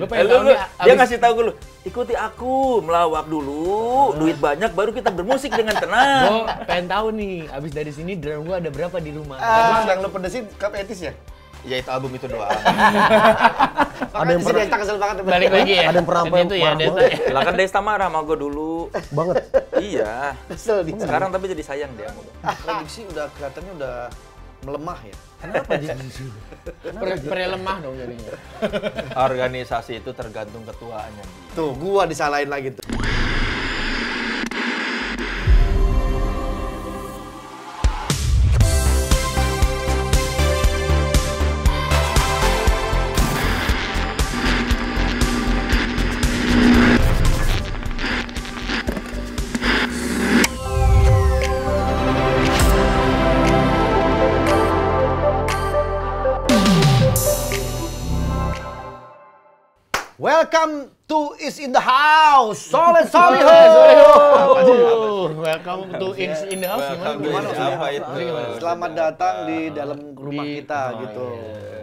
Lu eh, pengen eh, lu, lu, abis... dia ngasih tahu lu, ikuti aku, melawak dulu, duit banyak baru kita bermusik dengan tenang. Gue pengen tahu nih, abis dari sini drum gua ada berapa di rumah? Ah, yang lu pedesin kap etis ya? Ya itu album itu doang. ada yang pernah kita kesel banget balik lagi ya. Ada yang pernah apa itu ya, Desta. Lah kan Desta marah sama gue dulu. Banget. iya. Kesel Sekarang tapi jadi sayang dia. Prediksi udah kelihatannya udah melemah ya. Kenapa jadi Pre lemah dong jadinya. Organisasi itu tergantung ketuaannya. Tuh, gua disalahin lagi tuh. welcome to is in the house. Soleh oh. welcome to iya. is in the house gimana? Gimana apa iya. itu? Selamat datang di dalam rumah iya. kita oh, gitu.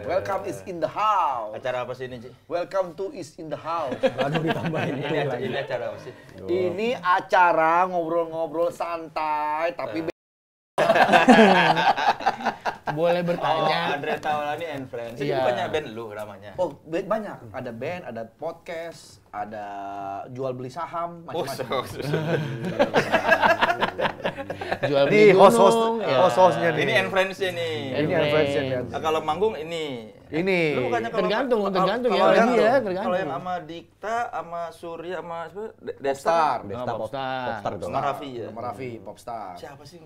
Welcome is in the house. Acara apa sih ini, cik? Welcome to is in the house. Aduh ditambahin ini, ini acara apa sih? Ini acara ngobrol-ngobrol santai tapi nah. boleh bertanya. Oh, Andre Taulani and Friends. Iya. banyak band lu namanya. Oh, band banyak. Ada band, ada podcast, ada jual beli saham, oh, macam-macam. Oh, so, so, so. jual beli host host ya. host hostnya nih. Ini and friends ini. Ini and friends ini. Kalau manggung ini. Ini. Lu bukannya kalau tergantung, kalo, tergantung kalo, ya. Kalau ya, tergantung. Kalau yang sama Dikta, sama Surya, sama Destar, Destar, kan? oh, Popstar, Popstar, ya? Popstar, Popstar, Popstar, Popstar, Popstar, Popstar, Popstar, Popstar, Popstar,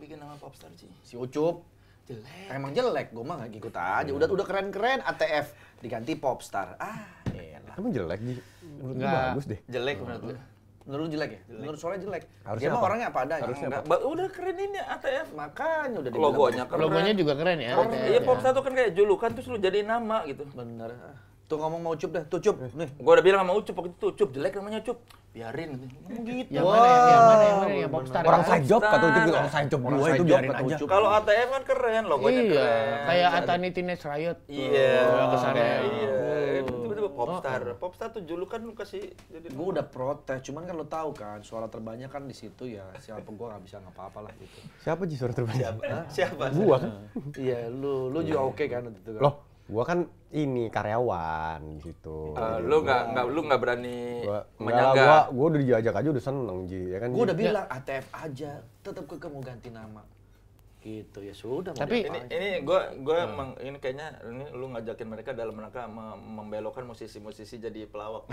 Popstar, Popstar, Popstar, Popstar, Popstar, Jelek. Emang jelek, gue mah ikut aja. Udah udah keren-keren ATF diganti popstar. Ah, enak. Emang jelek nih. Menurut gue bagus deh. Jelek menurut gue. Menurut jelek ya? Jelek. Menurut soalnya jelek. Harusnya Dia mah orangnya apa adanya. Harusnya Udah keren ini ATF. Makanya udah dibilang. Logonya keren. Logonya juga keren ya. Iya, popstar ya. tuh kan kayak julukan terus lu jadi nama gitu. Bener. Ah. Tuh ngomong mau Ucup dah, tuh Cup. Eh. Nih, gua udah bilang sama Ucup waktu itu, Cup jelek namanya Cup. Biarin ngomong gitu. Yang mana, yang mana, yang mana, ya Orang side job kata Ucup, gitu. orang side job gua itu job kata Ucup. Kalau ATM kan keren, logonya iya, keren. Kayak Atani Teenage Riot. Iya, kesannya. Iya. Popstar, oh. oh, popstar. Kan. Popstar tuh julukan kan lu kasih jadi Gua udah protes, cuman kan lu tahu kan suara terbanyak kan di situ ya siapa gua nggak bisa ngapa-apa lah gitu. Siapa sih suara terbanyak? Siapa? Gua kan. Iya, lu lu juga iya. oke kan kan. Loh, gua kan ini karyawan gitu. Uh, lu nggak nggak lu nggak berani menyangga. Gua, gua udah diajak aja udah seneng ji ya kan. Gua udah ya. bilang ATF aja, tetap ke mau ganti nama. Gitu ya sudah. Tapi- ini aja. ini gua gue hmm. emang ini kayaknya ini lu ngajakin mereka dalam rangka membelokan musisi-musisi jadi pelawak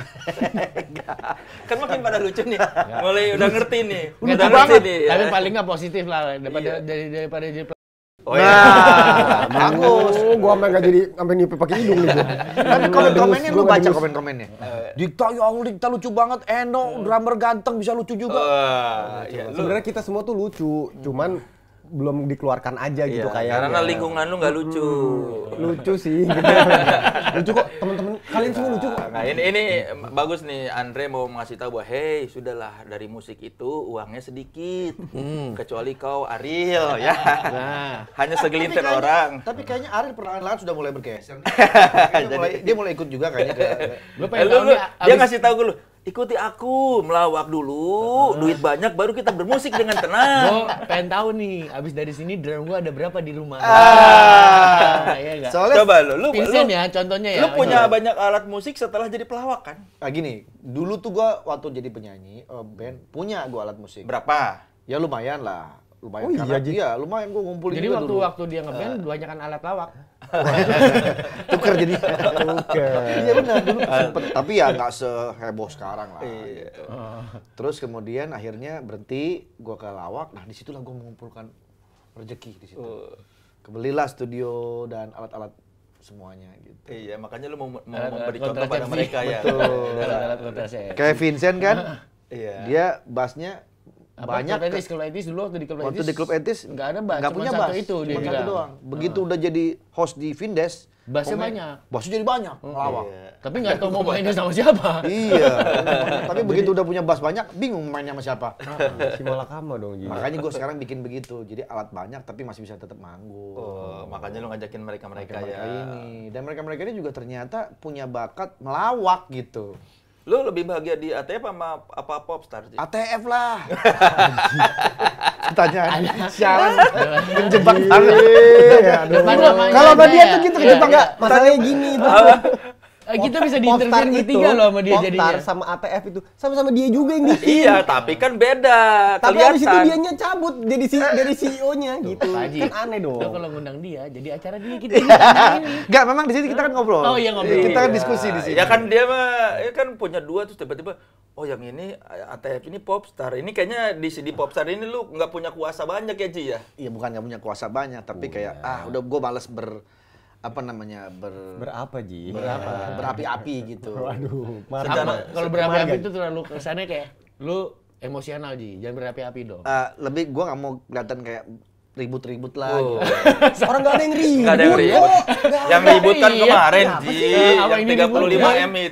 kan makin pada lucu nih ya. mulai udah ngerti nih udah tapi- ngerti nih ya. Tapi paling nggak positif lah daripada iya. dari, daripada jadi Oh iya. Nah, bagus. Oh, gua sampai enggak jadi sampai nyipi pakai hidung nih gua. Tapi komen-komennya lu baca komen-komennya. Dikta ya Allah, Dikta lucu banget. Eno drummer ganteng bisa lucu juga. Uh, iya, Sebenarnya kita semua tuh lucu, cuman belum dikeluarkan aja gitu iya, kayak Karena lingkungan lu nggak lucu. Hmm, lucu sih. lucu kok temen-temen kalian semua lucu kok. Nah, ini ini bagus nih Andre mau ngasih tahu bahwa hey sudahlah dari musik itu uangnya sedikit. Hmm. Kecuali kau Ariel ya. Nah. Hanya segelintir tapi kayaknya, orang. Tapi kayaknya Ariel perlahan-lahan sudah mulai bergeser. dia, mulai, dia mulai ikut juga kayaknya ke. Lu eh, lu, dia ngasih tahu gue lu, ikuti aku melawak dulu ah. duit banyak baru kita bermusik dengan tenang gue pengen tahu nih abis dari sini drum gue ada berapa di rumah ah. ah ya, gak? Soalnya coba lu lu, lu ya contohnya ya lu punya coba. banyak alat musik setelah jadi pelawak kan ah, gini dulu tuh gua waktu jadi penyanyi uh, band punya gua alat musik berapa ya lumayan lah lumayan oh, iya, karena iya, lumayan gue ngumpulin jadi waktu dulu. waktu dia ngeband uh. kan alat lawak tuker jadi tuker iya benar dulu eh, sempet, tapi ya nggak seheboh sekarang lah iya. gitu. Uh. terus kemudian akhirnya berhenti gue ke lawak nah disitulah gue mengumpulkan rezeki di situ oh. kebelilah studio dan alat-alat semuanya gitu. Iya, makanya lu mau, mau alat, memberi contoh pada mereka ya. Betul. Kayak Vincent kan? Iya. Dia bassnya apa, banyak klub etis, klub etis dulu waktu di klub etis. Waktu di klub etis nggak ada bas, nggak punya bas. itu dia bilang. doang. Begitu uh. udah jadi host di Vindes, basnya banyak. Basnya jadi banyak ngelawak. Iya. Tapi nggak tahu mau mainnya sama siapa. iya. Tapi begitu udah punya bas banyak, bingung mainnya sama siapa. Si malah dong. Gini. Makanya gue sekarang bikin begitu. Jadi alat banyak tapi masih bisa tetap manggung. Oh, makanya lo ngajakin mereka-mereka ya. Mereka ini. Dan mereka-mereka ini juga ternyata punya bakat melawak gitu. Lu lebih bahagia di ATF sama apa Popstar sih? ATF lah. Pertanyaan sialan menjebak iya, banget. Iya, iya. Kalau tadi tuh gitu kejebak enggak? Masalahnya gini. Eh, kita bisa diinterview bertiga loh sama dia jadi sama ATF itu sama-sama dia juga yang bikin. iya, tapi kan beda. Tapi kelihatan. habis itu dianya cabut jadi si dari CEO-nya gitu. Haji, kan aneh dong. kalau ngundang dia jadi acara dia kita Enggak, memang di sini kita kan ngobrol. Oh iya ngobrol. Kita kan iya. diskusi di sini. Ya kan dia mah ya kan punya dua terus tiba-tiba oh yang ini ATF ini popstar. Ini kayaknya di sini popstar ini lu nggak punya kuasa banyak ya Ci ya? Iya bukan nggak punya kuasa banyak, tapi iya. kayak ah udah gue males ber apa namanya ber berapa ji berapa iya. berapi-api gitu waduh marah. kalau berapi-api itu terlalu kesannya kayak lu emosional ji jangan berapi-api dong uh, lebih gua nggak mau kelihatan kayak ribut-ribut lah oh. gitu. Orang gak ada yang ribut. Gak ada yang ribut. Oh, yang ribut kan iya, kemarin, Ji. Yang 35 M itu,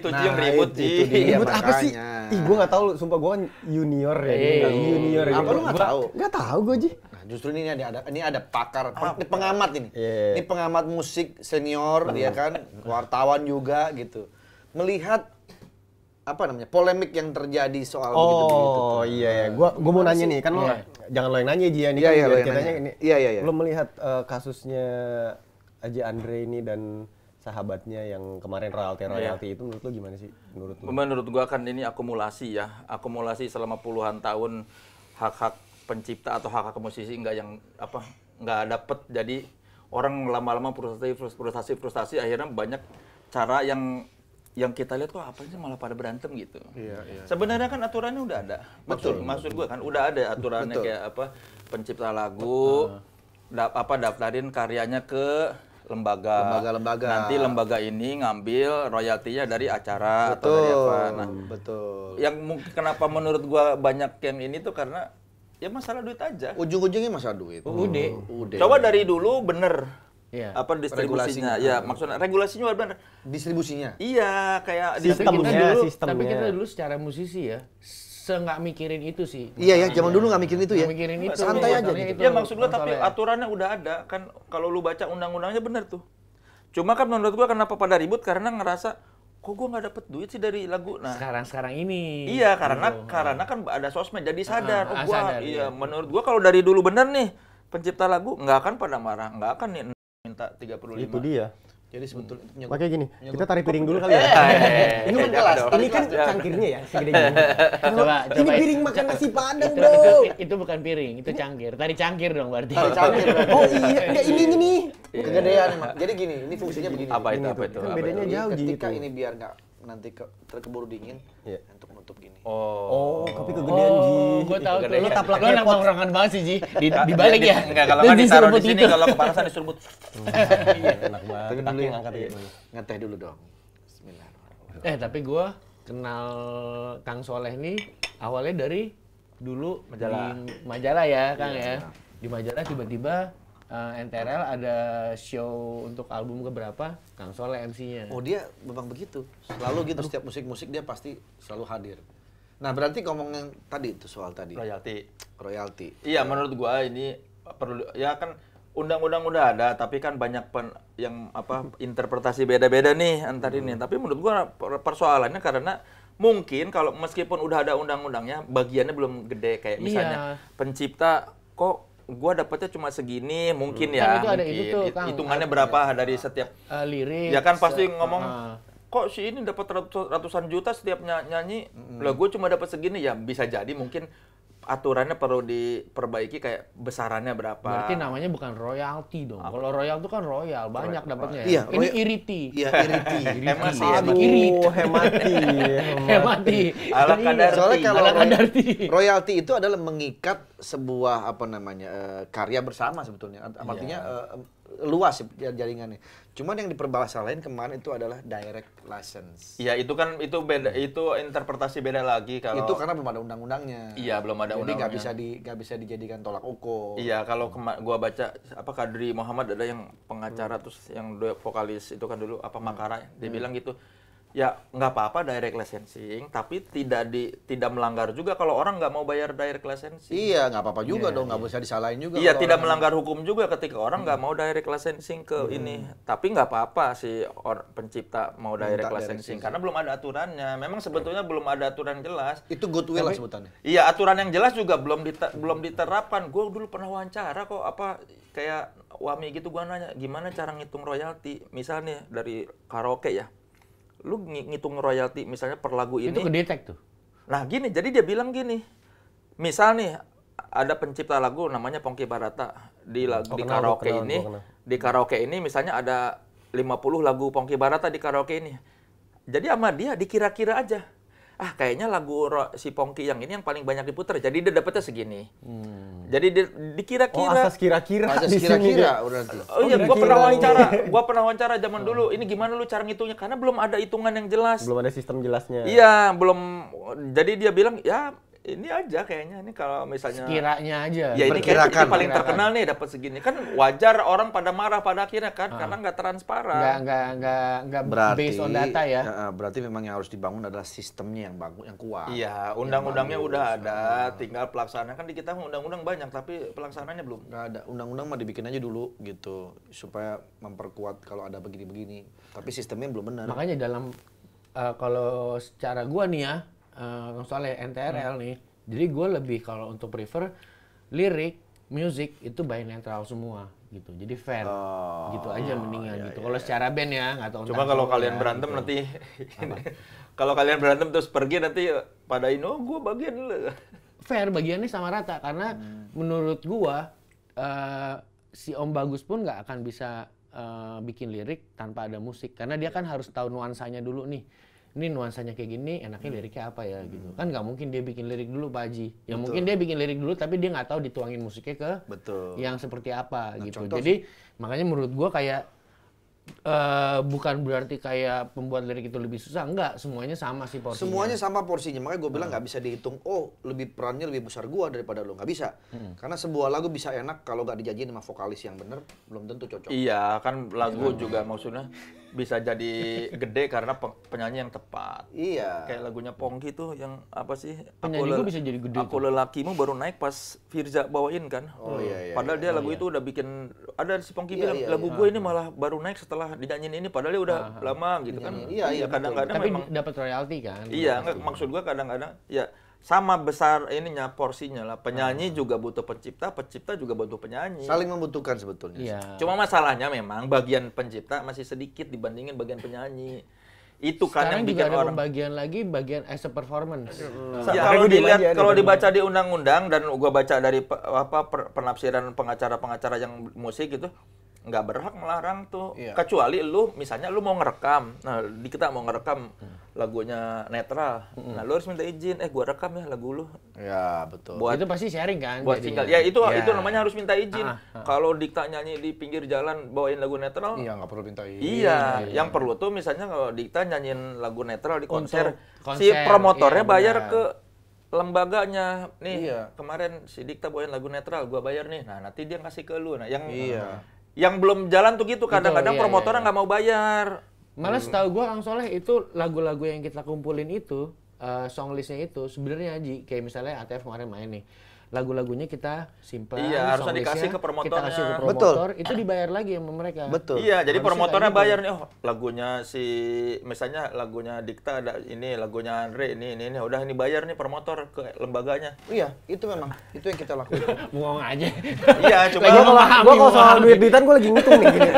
Ji, nah, yang ribut, Ji. Ribut apa sih? Ih, gue gak tau, sumpah gue kan junior ya. Eh. Junior ya. Apa lu gak tau? Gak tau gue, Ji. Nah, justru ini ada, ada ini ada pakar, ini pengamat ini. Iya. Ini pengamat musik senior, dia ya kan, wartawan juga gitu. Melihat apa namanya polemik yang terjadi soal oh, begitu begitu. Oh iya, iya. gue gua mau nanya nih kan lo jangan lo yang nanya Ji ya ini yeah, kan yeah, iya, nanya. ini. Iya iya iya. Lo melihat uh, kasusnya Aji Andre ini dan sahabatnya yang kemarin royalty iya. royalty yeah. itu menurut lo gimana sih menurut lo? Menurut gua kan ini akumulasi ya, akumulasi selama puluhan tahun hak-hak pencipta atau hak-hak musisi nggak yang apa nggak dapet jadi orang lama-lama frustasi frustasi frustasi akhirnya banyak cara yang yang kita lihat kok apa sih malah pada berantem gitu. Iya, iya. Sebenarnya kan aturannya udah ada. betul. Maksud gue kan udah ada aturannya betul. kayak apa pencipta lagu, uh. da apa daftarin karyanya ke lembaga. Lembaga-lembaga. Nanti lembaga ini ngambil royaltinya dari acara betul. atau dari apa. Nah, betul. Yang mungkin kenapa menurut gue banyak game ini tuh karena ya masalah duit aja. Ujung-ujungnya masalah duit. Udah. Ude. Coba dari dulu bener Iya. Apa distribusinya? Ya, maksudnya regulasinya benar. Distribusinya. Iya, kayak sistem kita dulu. Sistem, tapi kita dulu secara musisi ya, nggak mikirin itu sih. Iya ya, zaman dulu nggak mikirin itu ya. mikirin itu. Santai aja gitu. Ya maksud gua tapi aturannya udah ada kan kalau lu baca undang-undangnya bener tuh. Cuma kan menurut gua kenapa pada ribut karena ngerasa kok gua nggak dapet duit sih dari lagu nah sekarang sekarang ini iya karena gitu. karena kan ada sosmed jadi sadar uh, oh gua iya, iya menurut gua kalau dari dulu bener nih pencipta lagu nggak akan pada marah nggak akan nih minta 35. Itu dia. Jadi sebetulnya hmm. Makanya gini, kita tarik piring dulu kali ya. ya. Iya, iya, iya. ini kan kelas, ini kan cangkirnya ya segede gini. coba, ini coba. piring makan nasi padang, dong Itu, itu, bukan piring, itu cangkir. Tarik cangkir dong berarti. Tarik cangkir. oh iya, enggak ini ini nih. Kegedean, Mak. Jadi gini, ini fungsinya begini. Apa itu? Apa itu? bedanya jauh gitu. Ketika ini biar enggak nanti ke, terkeburu dingin, tutup gini. Oh. Oh, tapi kegedean oh, Ji. Oh, gue tahu tuh. Lu taplak Lu nang orangan banget sih Ji. Di, di balik ya. Enggak kalau kan ditaruh di sini kalau kepanasan disurbut. Iya, enak banget. Tapi dulu yang angkat ya. Ngeteh dulu dong. Bismillahirrahmanirrahim. Eh, tapi gua kenal Kang Soleh nih awalnya dari dulu majalah. di majalah ya Kang iya. ya. Di majalah tiba-tiba uh, eh, NTRL ada show untuk album keberapa Kang Soleh MC-nya. Oh dia memang begitu, selalu gitu setiap musik-musik dia pasti selalu hadir. Nah berarti ngomong yang tadi itu soal tadi. Royalty. Royalty. Iya menurut gua ini perlu ya kan undang-undang udah ada tapi kan banyak pen, yang apa interpretasi beda-beda nih antar hmm. ini. Tapi menurut gua persoalannya karena mungkin kalau meskipun udah ada undang-undangnya bagiannya belum gede kayak iya. misalnya iya. pencipta kok gue dapetnya cuma segini mungkin hmm. kan ya. Kan itu ada itu tuh, Kang. Hitungannya berapa ya. dari setiap uh, lirik. Ya kan pasti ngomong uh, kok si ini dapat ratusan juta setiap nyanyi. Hmm. Lah gue cuma dapat segini ya bisa jadi mungkin aturannya perlu diperbaiki kayak besarannya berapa. Berarti namanya bukan royalty dong. Kalau royal itu kan royal, banyak dapatnya. Ya. Iya, Ini iriti. Iya, iriti. Hemati. sih. Aduh, iriti. Oh, hemati. Hemati. Ala iya. Soalnya kalau Ala royalti itu adalah mengikat sebuah apa namanya uh, karya bersama sebetulnya. Artinya yeah. Iya. uh, luas ya jaringannya. Cuman yang lain kemarin itu adalah direct license. Iya, itu kan itu beda itu interpretasi beda lagi kalau Itu karena belum ada undang-undangnya. Iya, belum ada undang-undangnya. Jadi nggak bisa di nggak bisa dijadikan tolak ukur. Iya, kalau kema- gua baca apa Kadri Muhammad ada yang pengacara hmm. terus yang vokalis itu kan dulu apa Makara dia hmm. bilang gitu ya nggak apa-apa direct licensing tapi tidak di tidak melanggar juga kalau orang nggak mau bayar direct licensing iya nggak apa-apa juga yeah, dong nggak yeah. bisa disalahin juga iya tidak melanggar hukum juga ketika orang nggak hmm. mau direct licensing ke hmm. ini tapi nggak apa-apa si or, pencipta mau direct Minta licensing direct karena belum ada aturannya memang sebetulnya hmm. belum ada aturan jelas itu goodwill lah sebutannya iya aturan yang jelas juga belum diter, belum diterapkan gue dulu pernah wawancara kok apa kayak wami gitu gue nanya gimana cara ngitung royalti misalnya dari karaoke ya lu ngitung royalti misalnya per lagu ini. Itu kedetek tuh. Nah gini, jadi dia bilang gini, misal nih ada pencipta lagu namanya Pongki Barata di lagu oh, di karaoke kenal, ini, di karaoke ini misalnya ada 50 lagu Pongki Barata di karaoke ini. Jadi sama dia dikira-kira aja ah kayaknya lagu si Pongki yang ini yang paling banyak diputar jadi dia dapetnya segini hmm. jadi di, dikira-kira oh, asas kira-kira oh, asas kira-kira oh iya oh, gue pernah wawancara gua pernah wawancara zaman oh. dulu ini gimana lu cara ngitungnya karena belum ada hitungan yang jelas belum ada sistem jelasnya iya belum jadi dia bilang ya ini aja kayaknya ini kalau misalnya kiranya aja ya ini kayaknya ini paling terkenal nih dapat segini kan wajar orang pada marah pada akhirnya kan ah. karena nggak transparan nggak nggak nggak nggak based on data ya berarti memang yang harus dibangun adalah sistemnya yang bagus yang kuat iya undang-undangnya udah ada ah. tinggal pelaksanaan kan di kita undang-undang banyak tapi pelaksanaannya belum nggak ada undang-undang mah dibikin aja dulu gitu supaya memperkuat kalau ada begini-begini tapi sistemnya belum benar makanya dalam eh, kalau secara gua nih ya uh, eh, soalnya NTRL hmm. nih. Jadi gue lebih kalau untuk prefer lirik, musik itu by netral semua gitu. Jadi fair. Oh, gitu aja mendingan iya, gitu. Iya, kalau iya. secara band ya nggak tahu. Cuma kalau kalian ya, berantem gitu. nanti kalau kalian berantem terus pergi nanti pada ini oh gue bagian fair bagiannya sama rata karena hmm. menurut gue uh, si Om Bagus pun nggak akan bisa uh, bikin lirik tanpa ada musik karena dia kan harus tahu nuansanya dulu nih ini nuansanya kayak gini enaknya hmm. liriknya apa ya hmm. gitu kan nggak mungkin dia bikin lirik dulu Pak Haji ya Betul. mungkin dia bikin lirik dulu tapi dia nggak tahu dituangin musiknya ke Betul. yang seperti apa nah, gitu contoh, jadi makanya menurut gua kayak Uh, bukan berarti kayak pembuat lirik itu lebih susah enggak semuanya sama sih porsinya semuanya sama porsinya makanya gue bilang hmm. nggak hmm. bisa dihitung oh lebih perannya lebih besar gue daripada lo nggak bisa hmm. karena sebuah lagu bisa enak kalau nggak dijajiin sama vokalis yang bener belum tentu cocok iya kan lagu ya, juga maksudnya bisa jadi gede karena penyanyi yang tepat. Iya. Kayak lagunya Pongki tuh yang apa sih? Penyanyi aku bisa jadi gede. Aku lelakimu baru naik pas Firza bawain kan. Oh hmm. iya, iya. Padahal iya, dia oh, lagu iya. itu udah bikin ada si Pongki iya, bilang iya, lagu iya. gue ini malah baru naik setelah dinyanyiin ini padahal dia udah Aha. Ah. lama gitu kan. Iya iya. iya kadang-kadang iya, memang dapat royalti kan. Iya, iya enggak, maksud gue kadang-kadang ya sama besar ininya porsinya lah. Penyanyi hmm. juga butuh pencipta, pencipta juga butuh penyanyi. Saling membutuhkan sebetulnya. Ya. Cuma masalahnya memang bagian pencipta masih sedikit dibandingin bagian penyanyi. Itu kan Sekarang yang bikin juga ada orang bagian lagi bagian as a performance. Hmm. Ya, kalau dilihat kalau dibaca di undang-undang dan gua baca dari apa per, penafsiran pengacara-pengacara yang musik gitu, nggak berhak melarang tuh yeah. kecuali lu misalnya lu mau ngerekam nah di kita mau ngerekam hmm. lagunya netral hmm. nah lu harus minta izin eh gua rekam ya lagu lu ya betul buat, itu pasti sharing kan buat tinggal ya. ya itu yeah. itu namanya harus minta izin ah, ah. kalau dikta nyanyi di pinggir jalan bawain lagu netral iya nggak perlu minta izin iya, yeah. yang perlu tuh misalnya kalau dikta nyanyiin lagu netral di konser, konser si iya, promotornya yeah, bayar yeah. ke lembaganya nih iya. kemarin si Dikta bawain lagu netral gua bayar nih nah nanti dia ngasih ke lu nah yang iya. Yang belum jalan tuh gitu, kadang-kadang iya, promotornya iya, iya. nggak mau bayar. Malah hmm. Tahu gue Kang Soleh itu lagu-lagu yang kita kumpulin itu, uh, song listnya itu sebenarnya aji kayak misalnya ATF kemarin main nih lagu-lagunya kita simpan. Iya, harus dikasih ke promotor, Betul. itu dibayar lagi sama mereka. Betul. Iya, jadi promotornya gitu. bayar nih, oh lagunya si misalnya lagunya Dikta ada ini, lagunya Andre ini ini ini udah ini bayar nih promotor ke lembaganya. Iya, itu memang itu yang kita lakukan. buang aja. iya, cuma gua kalau soal duit-duitan gua lagi ngitung nih gini.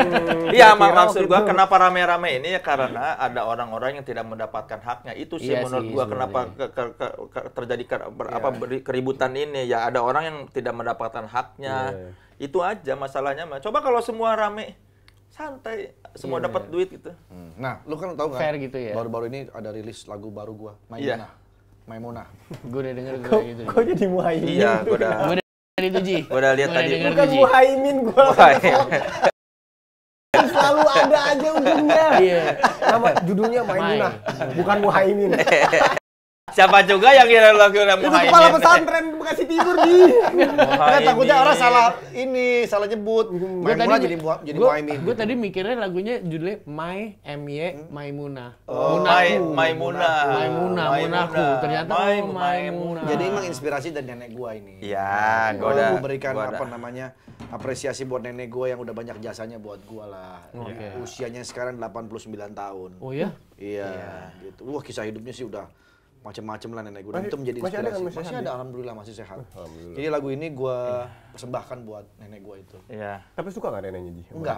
Iya, maksud gua kenapa rame-rame ini ya karena ada orang-orang yang tidak mendapatkan haknya. Itu sih iya menurut gua kenapa terjadi apa iya. keributan ini ya ada orang yang tidak mendapatkan haknya. Yeah. Iya. Itu aja masalahnya. Coba kalau semua rame santai semua yeah. dapat duit gitu. Hmm. Nah, lu kan tau nggak? Fair gitu ya. Baru-baru ini ada rilis lagu baru gua, Maimuna. Yeah. Maimuna. gue udah denger gue gitu. Kok jadi muhaimin? Iya, gue udah. Gue udah dari Ji. Gue udah lihat tadi. Bukan muhaimin gue. Iya. Kan selalu ada aja ujungnya. Iya. Nama judulnya Maimunah, bukan muhaimin. Siapa juga yang kira lo kira Itu kepala pesantren Bekasi tidur di. Karena takutnya orang salah ini, salah nyebut. tadi jadi jadi Muhaimin. Gue tadi mikirnya lagunya judulnya M hmm? oh, My Maimuna. Oh, Mai Maimuna. Maimunah, Munahku. Ternyata Maimuna. Jadi emang inspirasi dari nenek gua ini. Iya, gua udah berikan apa namanya? apresiasi buat nenek gue yang udah banyak jasanya buat gue lah. Usianya sekarang 89 tahun. Oh ya? Iya, gitu. Wah, kisah hidupnya sih udah macam-macam lah nenek gue dan itu menjadi masih Ada masih, masih ada, alhamdulillah masih sehat. Alhamdulillah. Jadi lagu ini gue eh persembahkan buat nenek gue itu. Iya. Tapi suka gak neneknya Ji? Enggak.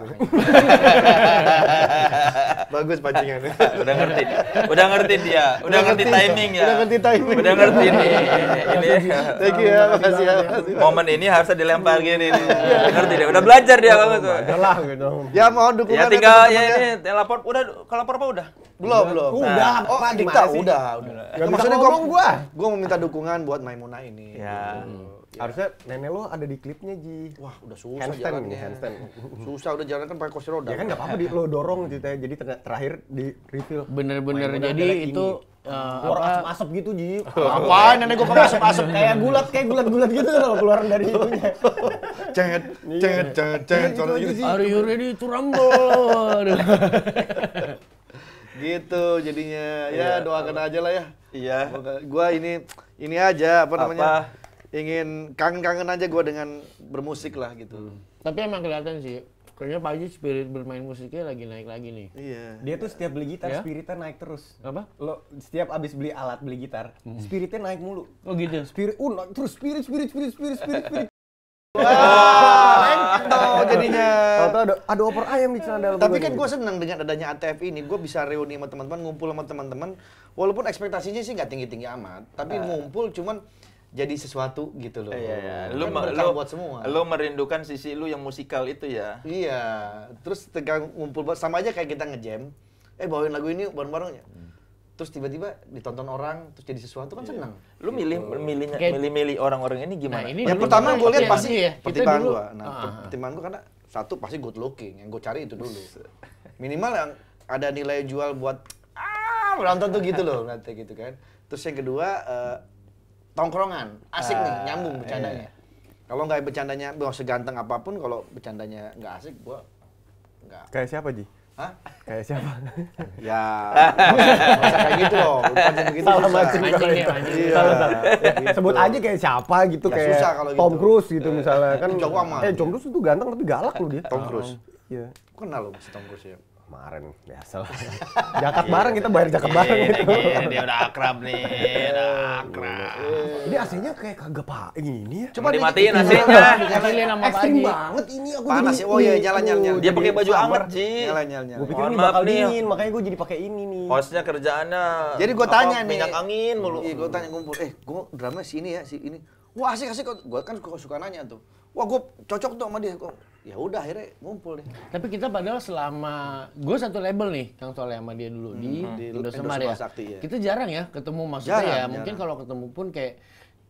Bagus pancingannya. udah ngerti. Udah ngerti dia. Udah, udah ngerti, ngerti timing ya. Udah ngerti timing. Udah ngerti nih. ini. Thank you ya. Makasih ya. ya, ya. Momen ini harusnya dilempar gini. Iya. Udah ngerti dia. Udah belajar dia banget tuh. Udah gitu. Ya mohon dukungan. Ya, ya tinggal ya ini telepon udah kalau apa apa udah. Belum, belum. Udah, nah, oh, Dikta udah, udah. Maksudnya gua gua mau minta dukungan buat Maimuna ini. Ya. Gitu. Ya. Harusnya nenek lo ada di klipnya Ji. Wah udah susah handstand jalannya. handstand. susah udah jalan kan pakai kursi roda. Ya kan nggak apa-apa di lo dorong ya. Jadi ter terakhir di refill. Bener-bener jadi itu Uh, keluar eh, asap gitu Ji. Apaan nenek gua masuk masuk kayak gulat kayak gulat gulat gitu kalau keluar dari itunya. Iya. Cet cet cet cet iya, suara gitu. gitu. Are you ready to rumble? gitu jadinya ya iya. doakan aja lah ya. Iya. Gua ini ini aja apa namanya? Apa? ingin kangen-kangen aja gue dengan bermusik lah gitu. Hmm. Tapi emang kelihatan sih Kayaknya Pak Haji spirit bermain musiknya lagi naik lagi nih. Iya. Dia iya. tuh setiap beli gitar, ya? spiritnya naik terus. Apa? Lo setiap abis beli alat, beli gitar, hmm. spiritnya naik mulu. Oh gitu? Spirit, uh naik terus spirit, spirit, spirit, spirit, spirit, spirit. Wah, wow, jadinya. Tahu ada ada opor ayam di celana dalam. Tapi kan gue senang dengan adanya ATF ini, gue bisa reuni sama teman-teman, ngumpul sama teman-teman. Walaupun ekspektasinya sih nggak tinggi-tinggi amat, tapi uh. ngumpul cuman jadi sesuatu gitu loh. Iya, iya. Kan Lu, lu buat semua. Lu merindukan sisi lu yang musikal itu ya. Iya. Terus tegang ngumpul buat sama aja kayak kita ngejam. Eh bawain lagu ini bareng-bareng ya. Hmm. Terus tiba-tiba ditonton orang terus jadi sesuatu kan iya. senang. Lu gitu. milih milih milih orang-orang ini gimana? Nah, ini yang pertama gue lihat ya, pasti ya, pertimbangan gue gua. Nah, ah, ah. pertimbangan gua karena satu pasti good looking yang gue cari itu dulu. Minimal yang ada nilai jual buat ah nonton tuh gitu loh nanti gitu kan. Terus yang kedua eh, tongkrongan asik nih ah, nyambung iya. bercandanya. Iya. Kalau nggak bercandanya mau seganteng apapun kalau bercandanya nggak asik gua nggak. Kayak siapa Ji? Hah? Kayak siapa? ya, usah kayak gitu loh. Bukan begitu susah. Ya, iya. Ya, sebut gitu. aja kayak siapa gitu. Ya, kayak susah kalau gitu. Tom Cruise gitu eh, misalnya. Kan, Jong Eh, Jong Cruise itu ganteng tapi galak loh dia. Tom Cruise? Iya. Kenal loh si Tom Cruise ya kemarin biasa lah. jakat bareng iya, kita bayar jakat bareng iya, gitu. Iya, dia udah akrab nih, udah akrab. Ini AC-nya kayak kagak pak ini ya. Coba dimatiin AC-nya. Ekstrim banget ini aku Panas jadi. Ya, oh iya jalan nyala Dia pakai baju anget sih. Jalan nyala Gue pikir ini bakal dingin, makanya gue jadi pakai ini nih. Hostnya kerjaannya. Jadi gue tanya nih. Minyak angin mulu. Iya gue tanya ngumpul. Eh gue drama si ini ya si ini. Wah asik asik. Gue kan suka nanya tuh. Wah gue cocok tuh sama dia ya udah akhirnya ngumpul deh. Tapi kita padahal selama gue satu label nih Kang Tole sama dia dulu hmm. di, di Indosemar ya. ya. Kita jarang ya ketemu maksudnya jarang, ya. Jarang. Mungkin kalau ketemu pun kayak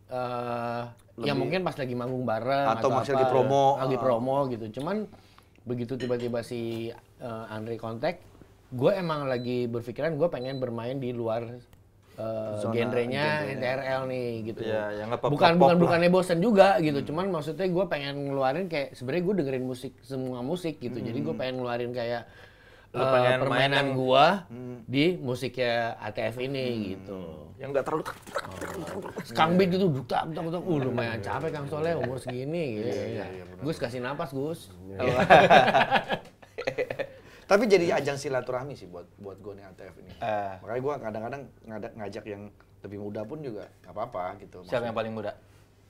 uh, ya mungkin pas lagi manggung bareng atau, atau masih apa, ah, lagi promo, ah. lagi promo gitu. Cuman begitu tiba-tiba si uh, Andre kontak, gue emang lagi berpikiran gue pengen bermain di luar uh, genrenya NTRL nih gitu. Ya, yang pop, bukan pop, bukan bukannya bosen juga gitu, hmm. cuman maksudnya gue pengen ngeluarin kayak sebenarnya gue dengerin musik semua musik gitu. Hmm. Jadi gue pengen ngeluarin kayak uh, permainan main gua hmm. di musiknya ATF ini hmm. gitu. Yang nggak terlalu oh. Kang Big gitu duta duta duta. Uh lumayan capek Kang Soleh umur segini gitu. Iya, iya, iya, Gus kasih nafas Gus. Tapi jadi ajang silaturahmi sih buat buat gue nih ATF ini. Uh. Makanya gue kadang-kadang ngajak yang lebih muda pun juga nggak apa-apa gitu. Siapa Maksudnya, yang paling muda?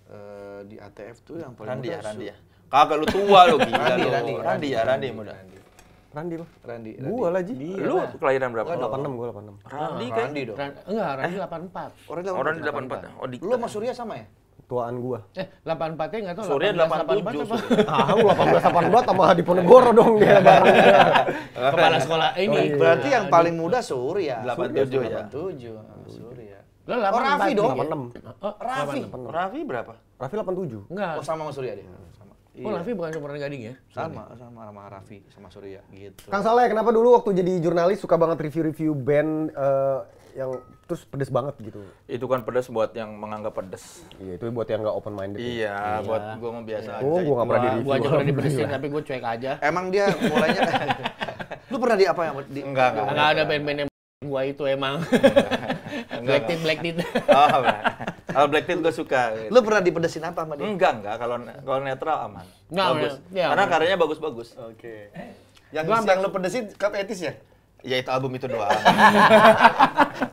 Uh, di ATF tuh yang paling Randy, ya, muda. Ya, Randi ya. Kagak lu tua lu gila Randi, lu. Randi, Randi, ya, Randi, muda. Randi. Randi mah. Randi. Gua lah Ji. Lu kelahiran berapa? Gua 86, gua 86. Randi kan. Randi dong. Enggak, Randi 84. Eh? Orang 84. Orang Oh, di. Lu sama Surya sama ya? tuaan gua. Eh, 84-nya enggak tahu. Surya 87. Tahu 1884 sama Diponegoro dong dia iya. barangnya. Kepala sekolah oh, ini. Iya. Berarti yang paling muda Surya. 87 ya. 87. Surya. Oh, oh, Raffi dong. 86. Raffi. Raffi berapa? Raffi 87. Enggak. Oh, sama sama Surya dia. Iya. Oh, iya. Raffi bukan Sumberan Gading ya? Sama, sama sama Raffi, sama Surya gitu. Kang Saleh, kenapa dulu waktu jadi jurnalis suka banget review-review band eh, yang terus pedes banget gitu. Itu kan pedes buat yang menganggap pedes. Iya, itu buat yang nggak open minded. Ya. Iya, ya. buat gua mau biasa iya. aja. Oh, gue nggak pernah di review. aja pernah dipedesin tapi gua cuek aja. Emang dia mulainya Lu pernah di apa ya? Di, enggak, enggak. Enggak ada band-band yang gua itu emang. black tit, black tit. Oh, kalau black tit gua suka. Gitu. Lu pernah dipedesin apa sama dia? Enggak, enggak. Kalau kalau netral aman. Enggak, bagus. Ya, ya Karena karyanya bagus-bagus. Oke. Okay. Yang, yang lu pedesin cup etis ya? Ya itu album itu doang.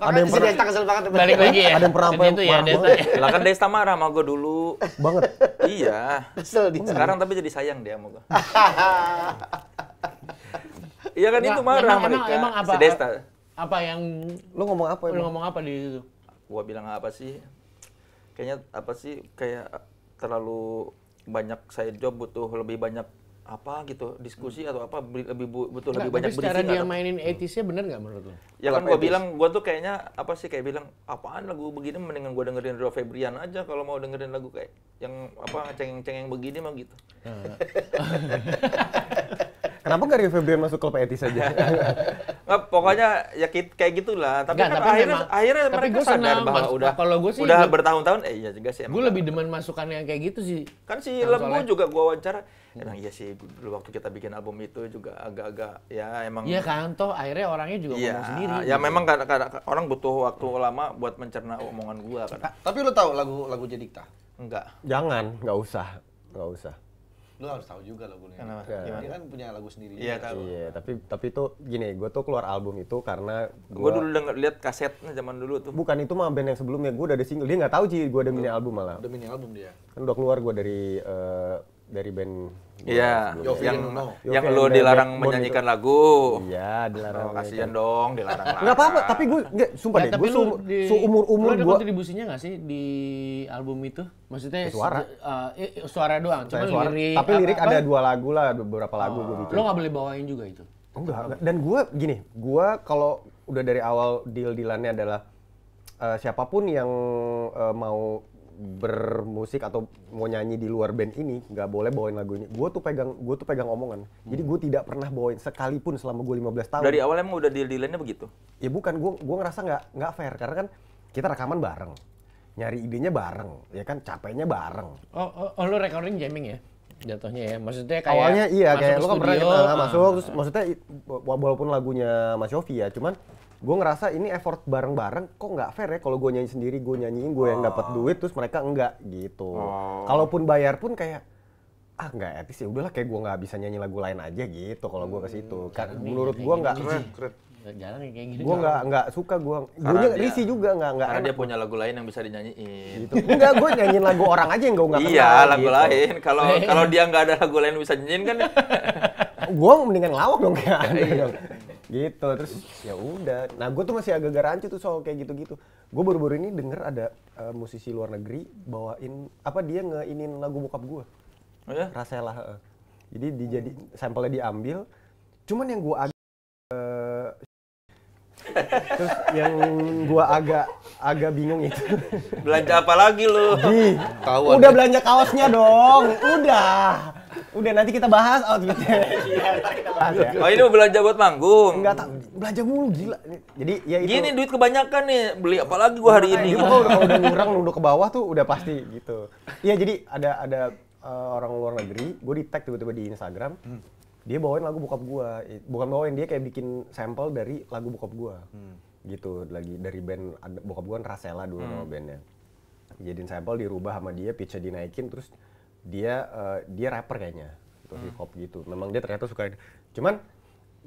ada yang pernah Desta kesel banget. Balik lagi ya. Ada yang pernah apa yang ya, Desta. Ya? Kan Desta marah sama gue dulu. Banget. iya. Kesel dia. Sekarang tapi jadi sayang dia sama gue. Iya kan itu marah emang, mereka. Emang, apa, Desta. Apa yang lu ngomong apa? Lu ngomong apa di situ? Gua bilang apa sih? Kayaknya apa sih kayak terlalu banyak saya job butuh lebih banyak apa gitu diskusi hmm. atau apa lebih betul nah, lebih banyak berisi cara dia atau, mainin etisnya bener nggak menurut lo? Ya kan gue bilang gue tuh kayaknya apa sih kayak bilang apaan lagu begini mendingan gue dengerin Rio Febrian aja kalau mau dengerin lagu kayak yang apa cengeng-cengeng begini mah gitu. Kenapa gak Rio Febrian masuk klub Etis saja? nah, pokoknya ya kayak gitulah. Tapi nggak, kan tapi akhirnya, memang, akhirnya tapi mereka sadar bahwa mas, udah kalau gue sih udah gue, bertahun-tahun. Eh iya juga sih. Gue lebih demen masukan yang kayak gitu sih. Kan si Lembu juga gue wawancara. Iya. Emang iya sih dulu waktu kita bikin album itu juga agak-agak ya emang. Iya kan toh akhirnya orangnya juga ya, ngomong sendiri. Ya gitu. memang kadang, kadang, orang butuh waktu lama buat mencerna omongan gue kan. Tapi lu tahu lagu lagu Jedikta? Enggak. Jangan, enggak usah, Enggak usah lu harus tahu juga lagunya. Kenapa? Ya. Dia kan punya lagu sendiri. Iya, tahu. Iya, tapi tapi itu gini, gue tuh keluar album itu karena gue dulu udah lihat kasetnya zaman dulu tuh. Bukan itu mah band yang sebelumnya gue udah ada single. Dia nggak tahu sih gue ada mini album malah. Udah mini album dia. Kan udah keluar gue dari uh, dari band Iya, yang yang lo dilarang menyanyikan band lagu. Iya, dilarang. Oh, kasihan dong, dilarang. Enggak apa-apa, tapi gue enggak sumpah ya, deh, gue seumur di, umur umur gue. kontribusinya enggak sih di album itu? Maksudnya suara. Uh, suara doang, cuma suara. lirik. Tapi lirik apa, ada dua lagu lah, beberapa lagu oh. gue bikin. Lo enggak boleh bawain juga itu. Enggak, dan gue gini, gue kalau udah dari awal deal dealannya adalah uh, siapapun yang uh, mau bermusik atau mau nyanyi di luar band ini nggak boleh bawain lagu ini. Gue tuh pegang gue tuh pegang omongan. Hmm. Jadi gue tidak pernah bawain sekalipun selama gue 15 tahun. Dari awal emang udah deal dealannya begitu? Ya bukan, gue gue ngerasa nggak nggak fair karena kan kita rekaman bareng, nyari idenya bareng, ya kan capeknya bareng. Oh, oh, oh lo recording jamming ya? jatuhnya ya maksudnya kayak awalnya iya kayak lo kan pernah kita, ah. masuk ah. terus maksudnya walaupun lagunya Mas Yofi ya cuman gue ngerasa ini effort bareng-bareng kok nggak fair ya kalau gue nyanyi sendiri gue nyanyiin gue yang dapat oh. duit terus mereka enggak gitu oh. kalaupun bayar pun kayak ah nggak etis ya udahlah kayak gue nggak bisa nyanyi lagu lain aja gitu kalau gue ke hmm. situ kan menurut gue nggak Gue nggak nggak suka gue. Gue nggak risi juga nggak nggak. Karena dia punya lagu lain yang bisa dinyanyiin. Gitu. Enggak, gue nyanyiin lagu orang aja yang gue nggak iya, kenal. Iya, lagu gitu. lain. Kalau kalau dia nggak ada lagu lain bisa nyanyiin kan. gue mendingan lawak dong ya gitu terus ya udah nah gue tuh masih agak garansi tuh soal kayak gitu-gitu gue baru-baru ini denger ada uh, musisi luar negeri bawain apa dia ngeinin lagu bokap gue oh ya? rasela uh. jadi dijadi hmm. sampelnya diambil cuman yang gue agak uh, eh, terus yang gue agak agak bingung itu belanja apa lagi lu Di, udah belanja kaosnya dong udah Udah nanti kita bahas outfitnya. Oh, gitu. Iya, ya. Oh ini mau belanja buat manggung? Enggak tak, belanja mulu gila. Jadi ya itu. Gini duit kebanyakan nih, beli apa lagi gua hari ini. Gua udah udah ngurang udah ke bawah tuh udah pasti gitu. Iya jadi ada ada uh, orang luar negeri, gue di tag tiba-tiba di Instagram. Hmm. Dia bawain lagu bokap gua. Bukan bawain, dia kayak bikin sampel dari lagu bokap gua. Hmm. Gitu lagi dari band ada, bokap gua Rasela dulu hmm. nama bandnya. Jadiin sampel dirubah sama dia, pitch dinaikin terus dia uh, dia rapper kayaknya itu hip hmm. hop gitu memang dia ternyata suka cuman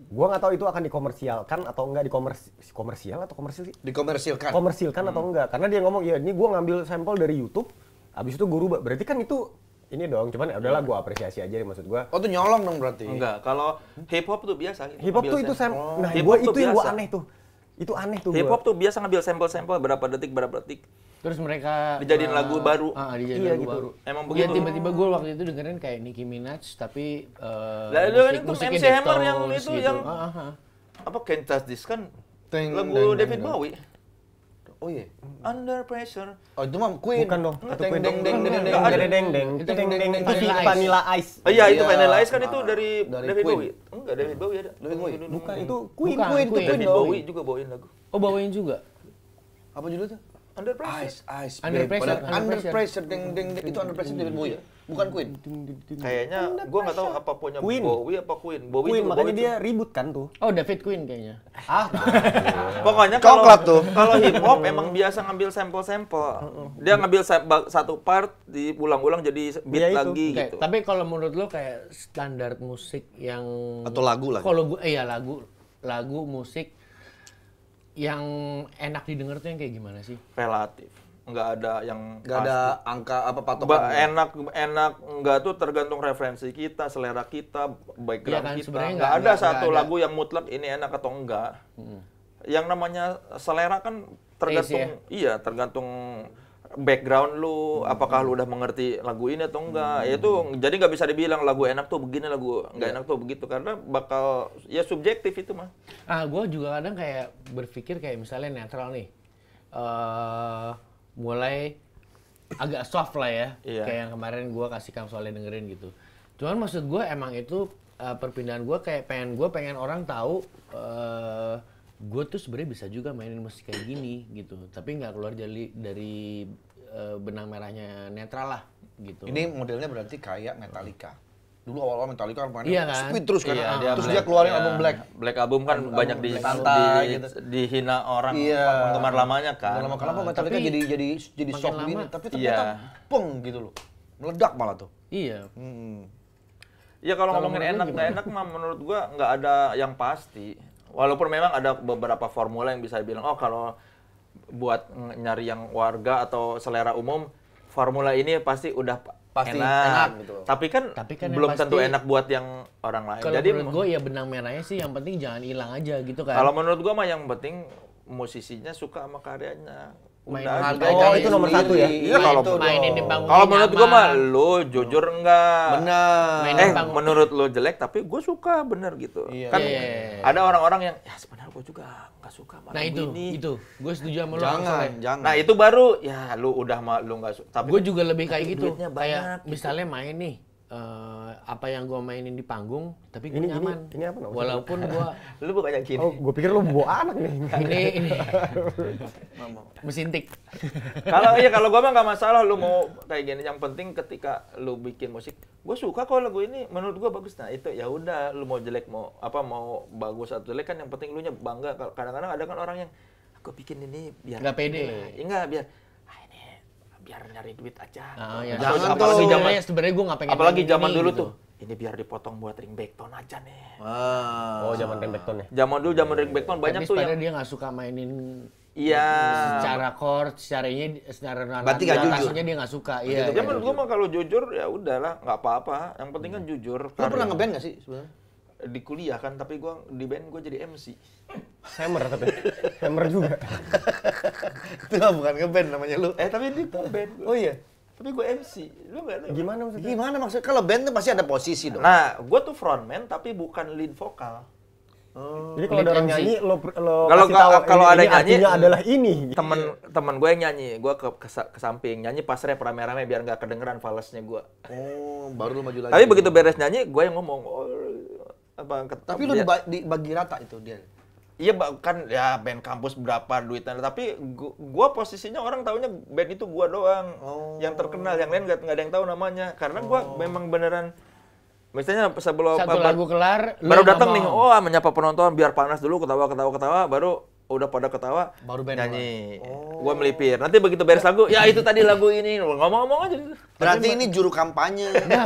gua nggak tahu itu akan dikomersialkan atau enggak dikomersi komersial atau komersil sih dikomersilkan komersilkan hmm. atau enggak karena dia ngomong ya ini gua ngambil sampel dari YouTube abis itu guru berarti kan itu ini dong cuman ya udahlah hmm. gue apresiasi aja deh maksud gue oh tuh nyolong dong berarti enggak kalau hip hop tuh biasa hip hop tuh itu sam nah hip itu yang gua aneh tuh itu aneh tuh. Hip hop tuh biasa ngambil sampel-sampel berapa detik berapa detik. Terus mereka dijadiin eh, lagu baru. Ah, ah, dijadiin iya, lagu gitu. baru. Emang iya, begitu. Ya tiba-tiba gue waktu itu dengerin kayak Nicki Minaj tapi uh, eh, Lalu musik, itu tuh MC Hammer yang itu gitu. yang ah, ah, ah. apa Can't Touch This kan lagu David Bowie. Oh iya. Hmm. Under pressure. Oh itu mah Queen. Bukan dong. Itu Queen. Deng deng deng deng deng deng deng. Itu deng deng itu si Vanilla Ice. Oh iya itu iya. Vanilla Ice kan itu dari David Bowie. Enggak David hmm. Bowie ada. David Bowie. Bukan itu Queen Queen itu David Bowie juga bawain lagu. Oh bawain juga. Apa judulnya Under pressure. Ice, ice, under pressure, under pressure, deng deng deng itu under pressure David Bowie ya. Bukan Queen. Kayaknya gue nggak tahu apa punya Queen. Bowie iya, apa Queen. Bowie Queen, makanya Bowie dia ribut kan tuh. Oh, David Queen kayaknya. Ah. Iya. Pokoknya kalau tuh. Kalau hip hop emang biasa ngambil sampel-sampel. Dia ngambil satu part diulang-ulang jadi beat ya, lagi okay. gitu. Tapi kalau menurut lo kayak standar musik yang atau lagu lah. Kalau gue iya lagu lagu musik yang enak didengar tuh yang kayak gimana sih? Relatif nggak ada yang nggak ada angka apa patokan ba ya? enak enak nggak tuh tergantung referensi kita selera kita background ya kan, kita nggak ada enggak, satu enggak lagu yang mutlak ini enak atau enggak hmm. yang namanya selera kan tergantung Ace, ya? iya tergantung background lu hmm. apakah lu udah mengerti lagu ini atau enggak hmm. itu jadi nggak bisa dibilang lagu enak tuh begini lagu nggak yeah. enak tuh begitu karena bakal ya subjektif itu mah ah gue juga kadang kayak berpikir kayak misalnya netral nih eh, mulai agak soft lah ya. Iya. Kayak yang kemarin gue kasih Kang soalnya dengerin gitu. Cuman maksud gue emang itu uh, perpindahan gue kayak pengen gue pengen orang tahu uh, eh, gue tuh sebenarnya bisa juga mainin musik kayak gini gitu. Tapi nggak keluar dari dari uh, benang merahnya netral lah gitu. Ini modelnya berarti kayak Metallica dulu awal-awal Metallica kan mainnya iya, kan, kan? speed terus kan. Iya, dia terus black, dia keluarin iya, album Black. Black album kan album banyak album di, santai, di, gitu. dihina orang iya. penggemar lamanya kan. Lama kenapa ah, Metallica tapi, jadi jadi jadi shock gini, tapi ternyata iya. peng gitu loh. Meledak malah tuh. Iya. Hmm. Ya kalau ngomongin enak nggak enak mah menurut gua nggak ada yang pasti. Walaupun memang ada beberapa formula yang bisa bilang oh kalau buat nyari yang warga atau selera umum formula ini pasti udah pasti enak, enak gitu. Tapi kan, tapi kan belum pasti, tentu enak buat yang orang lain. Kalau Jadi menurut gue ya benang merahnya sih yang penting jangan hilang aja gitu kan. Kalau menurut gue mah yang penting musisinya suka sama karyanya main menghargai gitu. oh, gitu. itu nomor satu ya iya kalau itu mainin di panggung kalau menurut gua mah lu jujur enggak benar mainin eh menurut lu jelek tapi gua suka bener gitu iya. kan iya, iya, iya. ada orang-orang yang ya sebenarnya gua juga nggak suka sama nah itu ini. itu gua setuju sama lu jangan jangan nah itu baru ya lu udah mah lu nggak suka tapi gua juga lebih kayak gitu kayak gitu. misalnya main nih uh, apa yang gue mainin di panggung tapi gue nyaman ini, ini apa walaupun gue lu bukan yang gini oh gue pikir lu bawa anak nih ini ini mesin tik kalau ya kalau gue mah nggak masalah lu mau kayak gini yang penting ketika lu bikin musik gue suka kalau lagu ini menurut gue bagus nah itu ya udah lu mau jelek mau apa mau bagus atau jelek kan yang penting lu nya bangga kadang-kadang ada kan orang yang gue bikin ini biar nggak pede ya, enggak biar biar nyari duit aja. Oh, iya. Jangan apalagi zaman Zaman, sebenarnya gue nggak pengen. Apalagi zaman dulu gitu. tuh. Ini biar dipotong buat ring backtone aja nih. Wow. Oh, zaman ring backtone ya. Zaman dulu zaman ring backtone banyak Tapi tuh yang dia nggak suka mainin Iya. Secara chord, secara ini, secara Berarti gak jujur. dia nggak suka. Iya. Zaman dulu gitu. mah kalau jujur ya udahlah, nggak apa-apa. Yang penting kan jujur. Lo pernah ngeband nggak sih sebenarnya? di kuliah kan tapi gua di band gue jadi MC hammer tapi hammer juga itu lah bukan ngeband namanya lu eh tapi di band gua. oh iya tapi gue MC lu gak tahu gimana maksudnya gimana maksudnya kalau band tuh pasti ada posisi dong nah gue tuh frontman tapi bukan lead vokal Hmm. Jadi kalau ada orang nyanyi lo lo kalau kalau ada ini nyanyi adalah ini. Temen iya. temen gue yang nyanyi, gue ke, ke, ke samping nyanyi pas rep rame-rame biar nggak kedengeran falasnya gue. Oh, baru lu maju lagi. Tapi begitu beres nyanyi, gue yang ngomong, oh, apa tapi lu dibagi, bagi rata itu dia Iya kan ya band kampus berapa duitnya tapi gua, gua posisinya orang tahunya band itu gua doang oh. yang terkenal yang lain nggak ada yang tahu namanya karena gua oh. memang beneran misalnya sebelum satu lagu kelar baru datang nih oh menyapa penonton biar panas dulu ketawa ketawa ketawa baru udah pada ketawa baru band nyanyi oh. gue melipir nanti begitu beres lagu ya itu tadi lagu ini ngomong-ngomong aja berarti tapi, ini juru kampanye nah,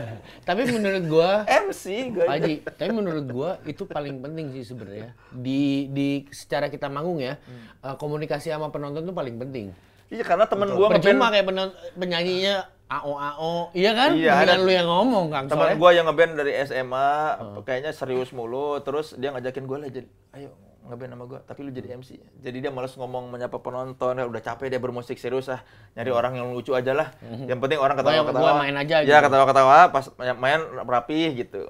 tapi menurut gue MC gue Haji tapi menurut gue itu paling penting sih sebenarnya di di secara kita manggung ya hmm. Eh, komunikasi sama penonton tuh paling penting iya karena temen gue percuma kayak penon, penyanyinya AO AO iya kan iya, lu yang ngomong kan teman gue yang ngeband dari SMA hmm. Oh. kayaknya serius mulu terus dia ngajakin gue lah jadi ayo ngeband sama gue tapi lu jadi MC jadi dia males ngomong menyapa penonton ya udah capek dia bermusik serius ah nyari orang yang lucu aja lah hmm. yang penting orang ketawa ketawa main aja ya gitu. ketawa ketawa pas main rapi gitu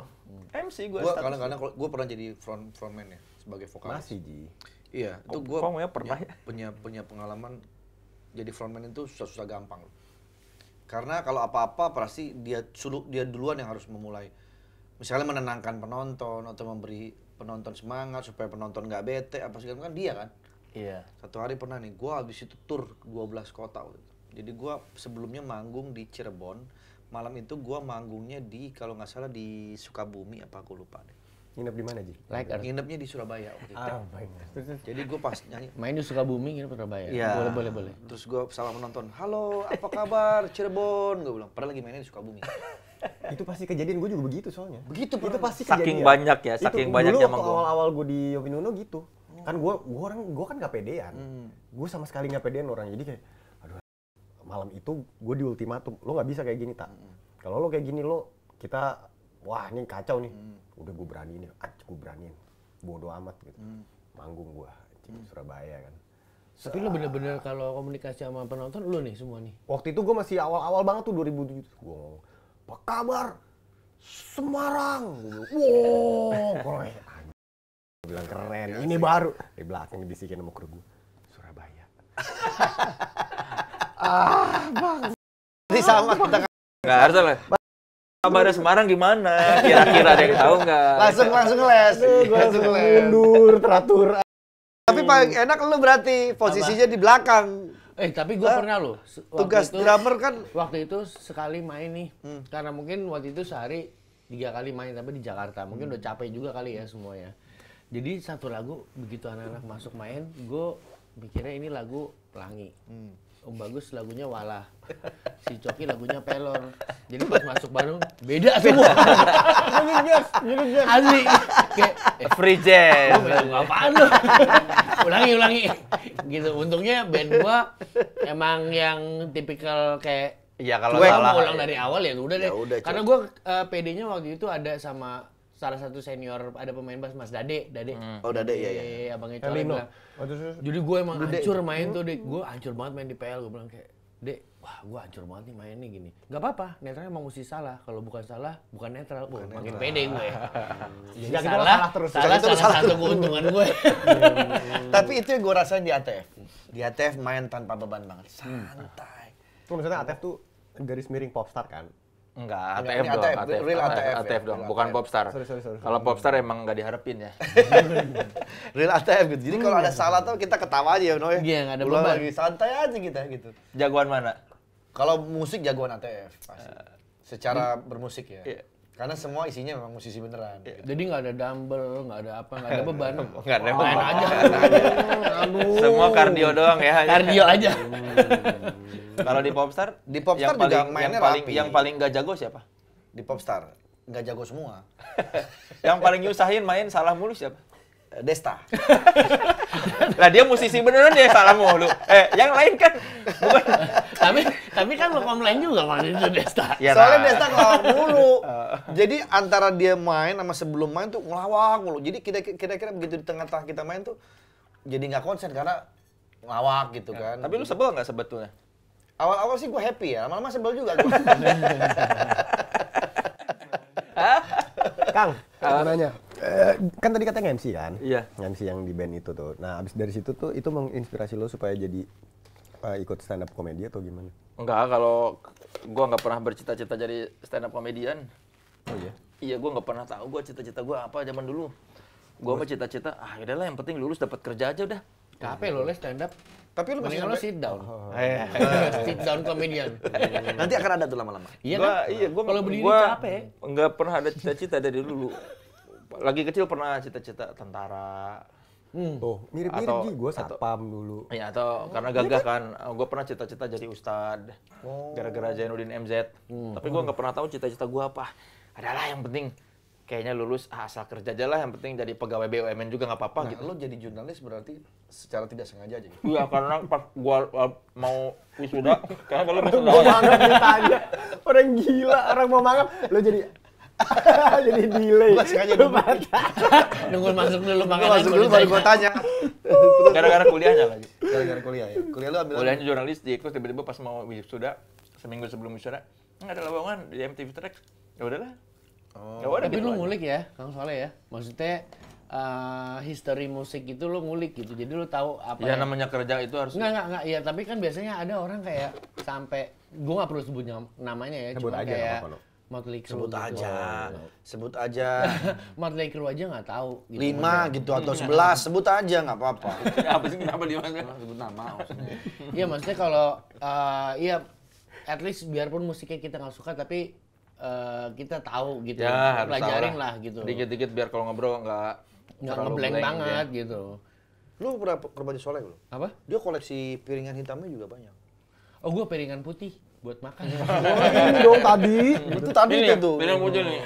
MC hmm. gue kadang-kadang gue pernah jadi front frontman ya sebagai vokalis masih di iya itu gue ya punya punya pengalaman jadi frontman itu susah susah gampang karena kalau apa-apa pasti dia suruh dia duluan yang harus memulai misalnya menenangkan penonton atau memberi penonton semangat supaya penonton nggak bete apa segala kan dia kan iya satu hari pernah nih gue habis itu tur 12 kota waktu itu. jadi gue sebelumnya manggung di Cirebon malam itu gue manggungnya di kalau nggak salah di Sukabumi apa gue lupa deh Nginep di mana, Ji? Like Nginepnya di Surabaya waktu itu. Ah, Jadi gue pas nyanyi. Main di Sukabumi, nginep Surabaya. Iya. Boleh, boleh, boleh. Terus gue salah menonton, halo, apa kabar Cirebon? Gue bilang, pernah lagi mainnya di Sukabumi itu pasti kejadian gue juga begitu soalnya. Begitu pernah. Itu pasti kejadian. Saking banyak ya, saking itu. banyaknya sama awal-awal gue di Yovinuno gitu. Oh. Kan gue gue orang gue kan gak pedean. Hmm. Gue sama sekali gak pedean orang. Jadi kayak aduh malam itu gue di ultimatum, lo gak bisa kayak gini, tak. Hmm. Kalau lo kayak gini lo kita wah ini kacau nih. Hmm. Udah gue beraniin ya, ah, gue beraniin. Bodoh amat gitu. Hmm. Manggung gue di hmm. Surabaya kan. Tapi lu bener-bener kalau komunikasi sama penonton lu nih semua nih. Waktu itu gue masih awal-awal banget tuh 2007 gue ngomong apa kabar Semarang wow bilang keren ini iya baru di belakang dibisikin sama kru Surabaya ah bang sama kita kan. nggak harus lah kabarnya Semarang gimana kira-kira ada yang tahu nggak langsung langsung les langsung les mundur teratur tapi paling enak lu berarti posisinya di belakang Eh tapi gue ah, pernah loh. Tugas itu, drummer kan. Waktu itu sekali main nih, hmm. karena mungkin waktu itu sehari tiga kali main tapi di Jakarta. Mungkin hmm. udah capek juga kali ya semuanya. Jadi satu lagu begitu anak-anak masuk main, gue mikirnya ini lagu pelangi. Hmm. Om oh, Bagus lagunya Walah, si Coki lagunya Pelor. Jadi pas masuk Bandung beda semua. Unit gas, Asli. Kayak eh, free jazz. Apaan lu? ulangi, ulangi. Gitu. Untungnya band gua emang yang tipikal kayak Ya kalau Cuek, pulang ulang dari awal ya udah deh. Ya Karena gua uh, eh, PD-nya waktu itu ada sama salah satu senior ada pemain bas Mas Dade, Dade. Hmm. Oh Dade, iya iya. Ya. Abangnya Cole bilang. Jadi gue emang Dede. hancur main tuh, Dek. Gue hancur banget main di PL, gue bilang kayak, Dek, wah gue hancur banget nih mainnya gini. Gak apa-apa, netral emang mesti salah. Kalau bukan salah, bukan netral. Bukan makin netral. pede gue. Ya. Jadi Jangan salah, salah terus. Salah, salah, salah, satu keuntungan gue. Ya. Tapi itu yang gue rasain di ATF. Di ATF main tanpa beban banget. Hmm. Santai. Hmm. Tuh misalnya ATF tuh garis miring popstar kan? Enggak, ATF, ATF doang, ATF, real ATF, ATF, ATF ya? ATF doang, bukan popstar. Sorry, sorry, sorry. Kalau popstar emang nggak diharapin ya. real ATF gitu. Jadi kalau ada salah tuh kita ketawa aja ya, you ya. Iya, nggak ada beban. lagi santai aja kita gitu. Jagoan mana? Kalau musik jagoan ATF pasti. Uh, Secara bermusik ya. Yeah. Karena semua isinya memang musisi beneran. Gitu. Jadi nggak ada dumbbell, nggak ada apa, nggak ada beban. Nggak ada beban. aja. Aduh. Semua kardio doang ya. Kardio aja. Kalau di popstar, di popstar yang juga mainnya yang paling, rapi. Yang paling nggak jago siapa? Di popstar nggak jago semua. yang paling nyusahin main salah mulu siapa? Desta. lah dia musisi beneran ya salah mulu. Eh, yang lain kan bukan. tapi tapi kan lo komplain juga kan itu Desta. Ya, Soalnya nah. Desta ngelawak mulu. Uh. Jadi antara dia main sama sebelum main tuh ngelawak mulu. Jadi kita kira-kira begitu di tengah-tengah kita main tuh jadi nggak konsen karena ngelawak gitu ya, kan. Tapi lu sebel nggak sebetulnya? Awal-awal sih gue happy ya, lama-lama sebel juga Gua. Kang, mau nanya. Eh, kan tadi katanya MC kan? Iya. Yeah. MC yang di band itu tuh. Nah, abis dari situ tuh itu menginspirasi lo supaya jadi uh, ikut stand up komedi atau gimana? Enggak, kalau gue nggak pernah bercita-cita jadi stand up komedian. Oh iya. Iya, gue nggak pernah tahu gue cita-cita gue apa zaman dulu. Gue apa cita-cita, ah ya udahlah yang penting lulus dapat kerja aja udah. Capek lo stand up. Tapi lu masih lo sit down. Iya. sit down komedian. Nanti akan ada tuh lama-lama. Iya kan? Iya, gua kalau berdiri capek. Enggak pernah ada cita-cita dari dulu lagi kecil pernah cita-cita tentara. Hmm. Tuh, oh, mirip-mirip sih gue satpam dulu. ya atau oh, karena gagah kan, eh, gue pernah cita-cita jadi ustad. Oh. Gara-gara Zainuddin MZ. Hmm. Tapi gue nggak pernah tahu cita-cita gue apa. Adalah yang penting kayaknya lulus ah, asal kerja aja lah yang penting jadi pegawai BUMN juga nggak apa-apa nah, gitu. Lo jadi jurnalis berarti secara tidak sengaja aja. Iya karena pas gua uh, mau wisuda, karena kalau wisuda. Orang gila, orang gila, orang mau mangap, lo jadi Jadi delay. Gua sengaja nunggu. nunggu masuk dulu makanan. Masuk dulu baru gua tanya. Gara-gara kuliahnya lagi. Gara-gara kuliah ya. Kuliah lu ambil Kuliahnya jurnalistik, terus tiba-tiba pas mau wisuda, seminggu sebelum wisuda, enggak ada lowongan di MTV Track. Ya udahlah. Oh. Ya udah Tapi gitu lu ngulik ya, Kang Soleh ya. Maksudnya uh, history musik itu lo ngulik gitu. Jadi lo tahu apa ya, ya. namanya kerja itu harus Enggak enggak enggak ya, tapi kan biasanya ada orang kayak sampai gua nggak perlu sebut namanya ya, Sebut eh, cuma aja kayak apa, Motley Crue sebut gitu. aja sebut aja Motley Crue aja nggak tahu gitu. lima gitu atau sebelas sebut aja nggak apa-apa iya, apa sih kenapa dia sebut nama iya maksudnya kalau uh, ya at least biarpun musiknya kita nggak suka tapi uh, kita tahu gitu ya, pelajarin lah. lah gitu dikit-dikit biar kalau ngobrol nggak nggak ngebleng gitu ya. banget gitu lu pernah ke rumahnya Soleh belum apa dia koleksi piringan hitamnya juga banyak oh gua piringan putih buat makan. Oh, dong tadi. Itu tadi ya, itu tuh. yang muncul nih.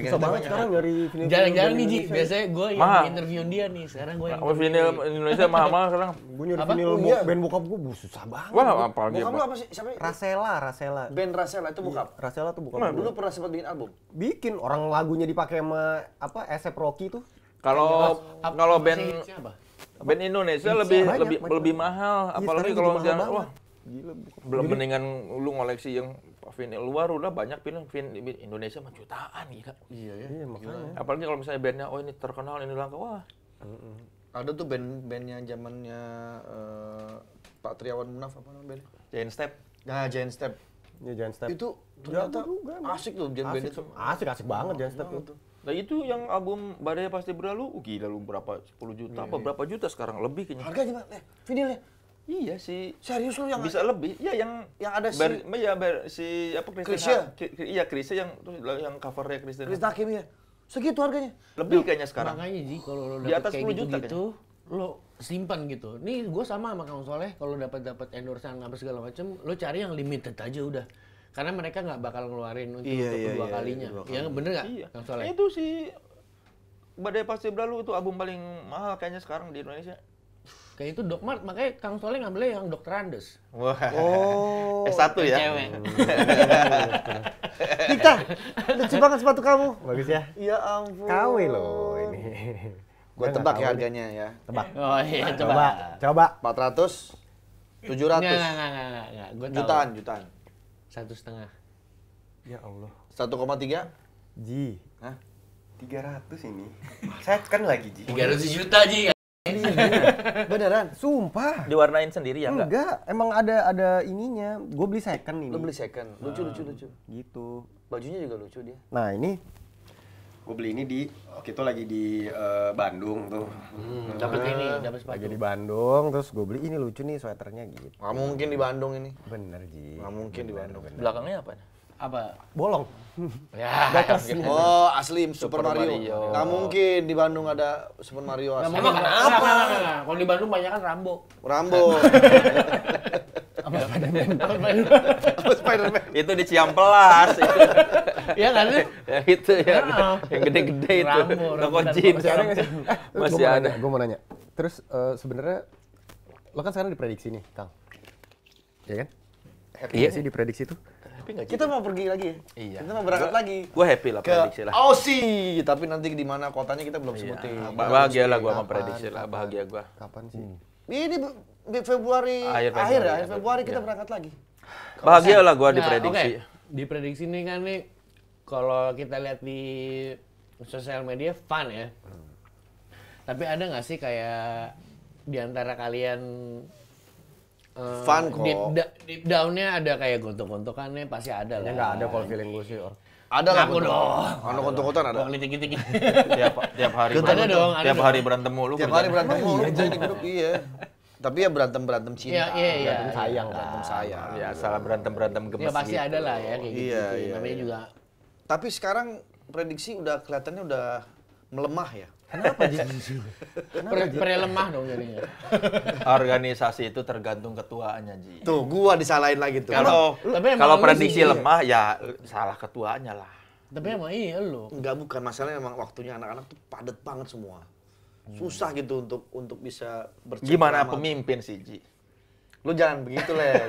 Bisa banget sekarang dari vinyl. jalan jarang nih Ji, biasanya gue yang interview dia nih. Sekarang gue yang oh, interview. Indonesia mahal mahal sekarang. Gue nyari vinyl oh, iya. band bokap gue susah banget. Wah, apa apa. Bokap lu apa sih? Siapa? Ya? Rasela, Rasela. Band Rasela itu iya, bokap. Rasela tuh bokap. Dulu pernah sempat bikin album. Bikin orang lagunya dipakai sama apa? Esep Rocky tuh. Kalau kalau band band Indonesia iya, lebih lebih lebih mahal apalagi kalau jangan wah gila bukan. belum mendingan lu ngoleksi yang vinyl luar udah banyak film vinyl Indonesia mah jutaan gila iya ya iya, makanya apalagi kalau misalnya bandnya oh ini terkenal ini langka wah mm ada tuh band bandnya zamannya uh, Pak Triawan Munaf apa namanya bandnya Jane Step nah Jane Step ya Jane Step itu ternyata juga, asik tuh band Band itu asik asik banget Jane Step itu Nah itu yang album Badai Pasti Berlalu, oh, gila lu berapa 10 juta apa iya, iya. berapa juta sekarang lebih kayaknya. Harga gimana? Eh, vinilnya Iya sih. Serius lu yang bisa ada, lebih? Iya yang yang ada si ber, ya, ber, si apa Krisya? iya Krisya yang yang covernya Krisya. Krisya Hakim ya. Segitu harganya. Lebih kayaknya sekarang. Makanya sih kalau lo dapet di atas kayak gitu, juta gitu, lo simpan gitu. Nih gue sama sama Kang Soleh kalau dapat dapat endorsean apa segala macem, lo cari yang limited aja udah. Karena mereka nggak bakal ngeluarin untuk, iya, iya, kedua iya, kalinya. Iya, yang bener nggak, iya. Kang Soleh? Itu sih Badai Pasti Berlalu itu album paling mahal kayaknya sekarang di Indonesia. Kayak itu Doc Mart, makanya Kang Soleh ngambilnya yang Dokter Andes. Wah. Oh. S1 ya? Cewek. Hmm. lucu banget sepatu kamu. Bagus ya? Iya ampun. Kawi loh ini. Gue tebak ya harganya ya. Tebak. Oh iya, coba. Coba. coba. 400? 700? Enggak, enggak, enggak, enggak. enggak. Gua jutaan, jutaan. Satu setengah. Ya Allah. 1,3? Ji. Hah? 300 ini. Saya kan lagi Ji. 300 juta Ji. Beneran, sumpah. Diwarnain sendiri ya enggak? Enggak, emang ada ada ininya. Gue beli second ini. Lo beli second. Lucu lucu ah, lucu. Gitu. Bajunya juga lucu dia. Nah, ini gue beli ini di waktu itu lagi di uh, Bandung tuh. Hmm, dapat ah. ini, dapat sepatu. Lagi di Bandung terus gue beli ini lucu nih sweaternya gitu. Gak mungkin di Bandung ini. Bener Ji. Gak mungkin bener, di Bandung. Bener. Belakangnya apa? apa? Bolong. Ya, Gitu. Oh, asli Super, Super Mario. Mario. Nggak mungkin di Bandung ada Super Mario asli. Emang kenapa? Nah, Kalau di Bandung banyak kan Rambo. Rambo. apa Spiderman? Apa Spiderman? itu di Ciampelas. Iya kan sih? Ya itu ya. Ah. Yang gede-gede itu. Rambo, Jin. Masih ada eh, Masih ada. Gue mau nanya. Terus uh, sebenarnya lo kan sekarang diprediksi nih, Kang. Iya kan? Happy iya. iya. sih diprediksi tuh? tapi nggak Kita mau pergi lagi. Ya? Iya. Kita mau berangkat lagi. Gue happy lah prediksi lah. Aussie, tapi nanti di mana kotanya kita belum iya. sebutin. Bahagia lah gue sama prediksi lah, bahagia gue. Kapan sih? Hmm. Ini Februari akhir, ya, akhir Februari kita iya. berangkat lagi. Bahagia lah gue diprediksi. Nah, diprediksi nih kan nih, kalau kita lihat di sosial media fun ya. Hmm. Tapi ada nggak sih kayak di antara kalian Uh, fun kok. Deep, da, deep down-nya ada kayak gontok-gontokannya pasti ada lah. Enggak ada kalau feeling gue sih. Ada lah. Aku dong. Anu gontok-gontokan ada. Kalau dikit-dikit. tiap tiap hari. Ada dong. Tiap hari berantem mulu. Tiap hari berantem mulu. Iya, iya. iya. Tapi ya berantem berantem cinta, ya, iya, iya, berantem sayang, iya. berantem sayang. Ya salah berantem berantem gemes. Ya pasti gitu. ada lah ya kayak gitu. Iya, gitu. Iya, Namanya iya. juga. Tapi sekarang prediksi udah kelihatannya udah melemah ya. Kenapa Ji? Pre lemah dong jadinya. Organisasi itu tergantung ketuaannya Ji. Tuh, gua disalahin lagi tuh. Kalau kalau prediksi sih, lemah ya salah ketuanya lah. Tapi emang iya lo. Enggak bukan masalahnya emang waktunya anak-anak tuh padat banget semua. Hmm. Susah gitu untuk untuk bisa bercerita. Gimana pemimpin sih Ji? lu jangan begitu leh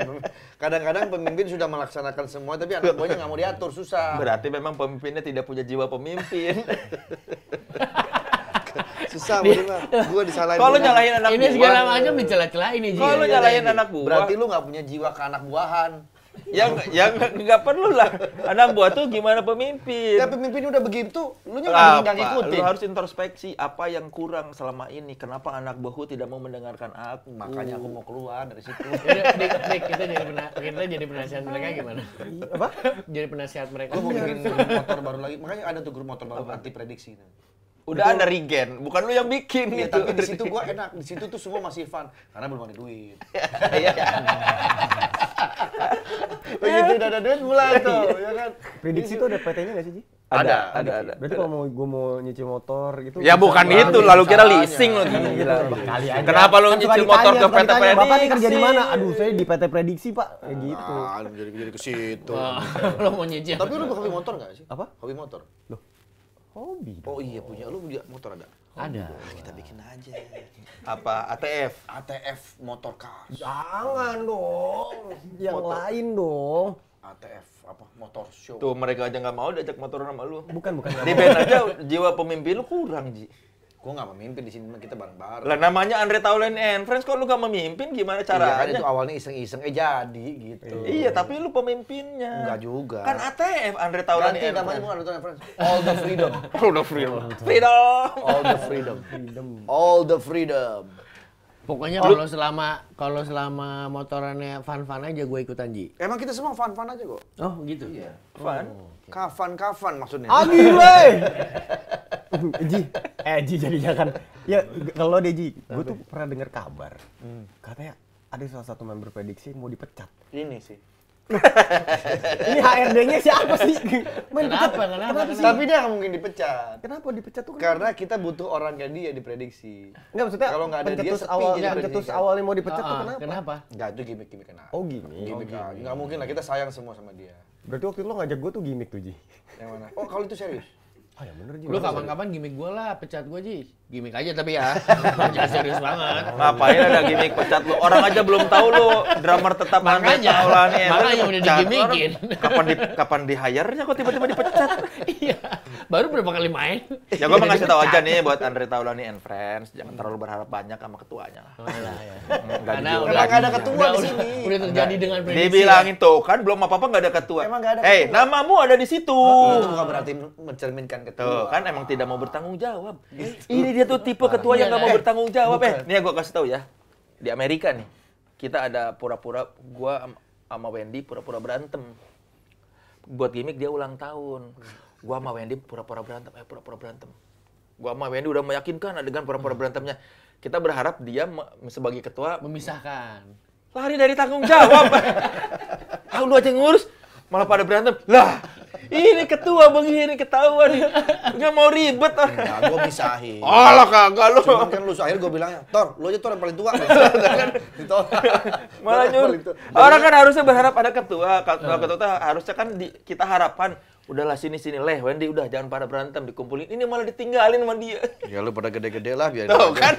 kadang-kadang pemimpin sudah melaksanakan semua tapi anak buahnya nggak mau diatur susah berarti memang pemimpinnya tidak punya jiwa pemimpin susah lah gua disalahin kalau nyalahin anak ini buah, segala macam dicela cela ini kalau iya, iya, nyalahin iya. anak buah berarti lu nggak punya jiwa ke anak buahan yang yang nggak perlu lah anak buah tuh gimana pemimpin ya pemimpin udah begitu lu nya nggak ngikutin lu harus introspeksi apa yang kurang selama ini kenapa anak buahku tidak mau mendengarkan aku makanya aku mau keluar dari situ iya, dek kita jadi kita jadi penasihat mereka gimana apa jadi penasihat mereka gue mau bikin motor baru lagi makanya ada tuh grup motor baru Nanti prediksi Udah ada regen, bukan lu yang bikin ya, gitu. Tapi di situ gua enak, di situ tuh semua masih fun karena belum ada duit. Iya. Begitu udah ada duit mulai tuh, iya. ya kan. Prediksi tuh ada PT-nya nggak sih, Ji? Ada, ada, ada. Berarti kalau mau gue mau nyicil motor gitu. Ya bukan itu, lalu kira leasing lo gitu. Iya, iya, Kenapa lu kan nyicil motor ke PT Prediksi? Bapak nih kerja di mana? Aduh, saya di PT Prediksi, Pak. Ya ah, gitu. Ah, jadi jadi ke situ. Lo mau nyicil. Tapi lu hobi motor nggak sih? Apa? Hobi motor. Loh, Hobi. Dong. Oh iya punya lu punya motor ada? Ada. Ah, kita bikin aja. Apa ATF? ATF motor car. Jangan dong. Yang motor. lain dong. ATF apa motor show. Tuh mereka aja nggak mau diajak motor sama lu. Bukan bukan. Di band aja jiwa pemimpin lu kurang, Ji. Gue nggak memimpin di sini, kita bareng-bareng. Lah namanya Andre Taulen and Friends kok lu gak memimpin gimana caranya? Iya kan itu awalnya iseng-iseng eh jadi gitu. Iya, tapi lu pemimpinnya. Enggak juga. Kan ATF Andre Taulen Ganti and namanya Andre Taulen Friends. All the freedom. All the freedom. freedom. All the freedom. All the freedom. Pokoknya kalau selama kalau selama motorannya fun-fun aja gue ikutan Ji. Emang kita semua fun-fun aja kok. Oh gitu. Iya. Fan. Oh, okay. Kafan-kafan maksudnya. Agi ah, Ji, eh jadinya kan ya kalau Deji, gue tuh pernah dengar kabar hmm. katanya ada salah satu member prediksi mau dipecat ini sih ini HRD-nya siapa sih? Main kenapa, pecat. Kenapa, kenapa, sih? Tapi dia nggak mungkin dipecat. Kenapa dipecat tuh? Karena kita butuh orang kayak dia diprediksi. Enggak maksudnya kalau nggak ada dia sepi awal, jadi pencetus awalnya mau dipecat uh, tuh ah, ah, kenapa? Kenapa? Enggak itu gimmick-gimmick kenapa. Oh gimmick. Gimmick. Ah. Oh, gimmick. Gak mungkin lah kita sayang semua sama dia. Berarti waktu itu lo ngajak gue tuh gimmick tuh Ji. Yang mana? Oh kalau itu serius? Ah ya bener juga. Lu kapan-kapan gimmick gue lah, pecat gue Ji gimmick aja tapi ya jangan serius banget ngapain ada gimmick pecat lu orang aja belum tahu lu drummer tetap makanya ya. makanya udah digimikin kapan di kapan di hire-nya kok tiba-tiba dipecat iya baru berapa kali main ya gua mau ngasih tahu aja nih buat Andre Taulani and friends jangan terlalu berharap banyak sama ketuanya lah oh, iya, iya. Hmm, karena udah nggak ada ketua di sini udah terjadi dengan prediksi dibilangin ya. tuh kan belum apa-apa nggak ada ketua emang nggak ada eh namamu ada di situ oh, itu bukan berarti mencerminkan ketua kan emang tidak mau bertanggung jawab ini iya, dia tuh tipe ketua yang iya, nggak mau iya. bertanggung jawab. Eh, nih gue kasih tahu ya. Di Amerika nih, kita ada pura-pura gue sama Wendy pura-pura berantem. Buat gimmick dia ulang tahun. Gue sama Wendy pura-pura berantem, eh pura-pura berantem. Gue sama Wendy udah meyakinkan dengan pura-pura hmm. berantemnya. Kita berharap dia sebagai ketua memisahkan. Lari dari tanggung jawab. ah lu aja ngurus, malah pada berantem. Lah, ini ketua Bang ini ketahuan. Nggak mau ribet. Ah. Enggak, gue pisahin Alah kagak lu. Cuman kan lu akhir gue bilang, Tor, lu aja Tor yang paling tua. kan? Malah nyuruh. Orang kan harusnya berharap ada ketua. Kalau nah. ketua harusnya kan di, kita harapan, udahlah sini sini leh Wendy udah jangan pada berantem dikumpulin ini malah ditinggalin sama dia ya lu pada gede-gede lah biar tuh kan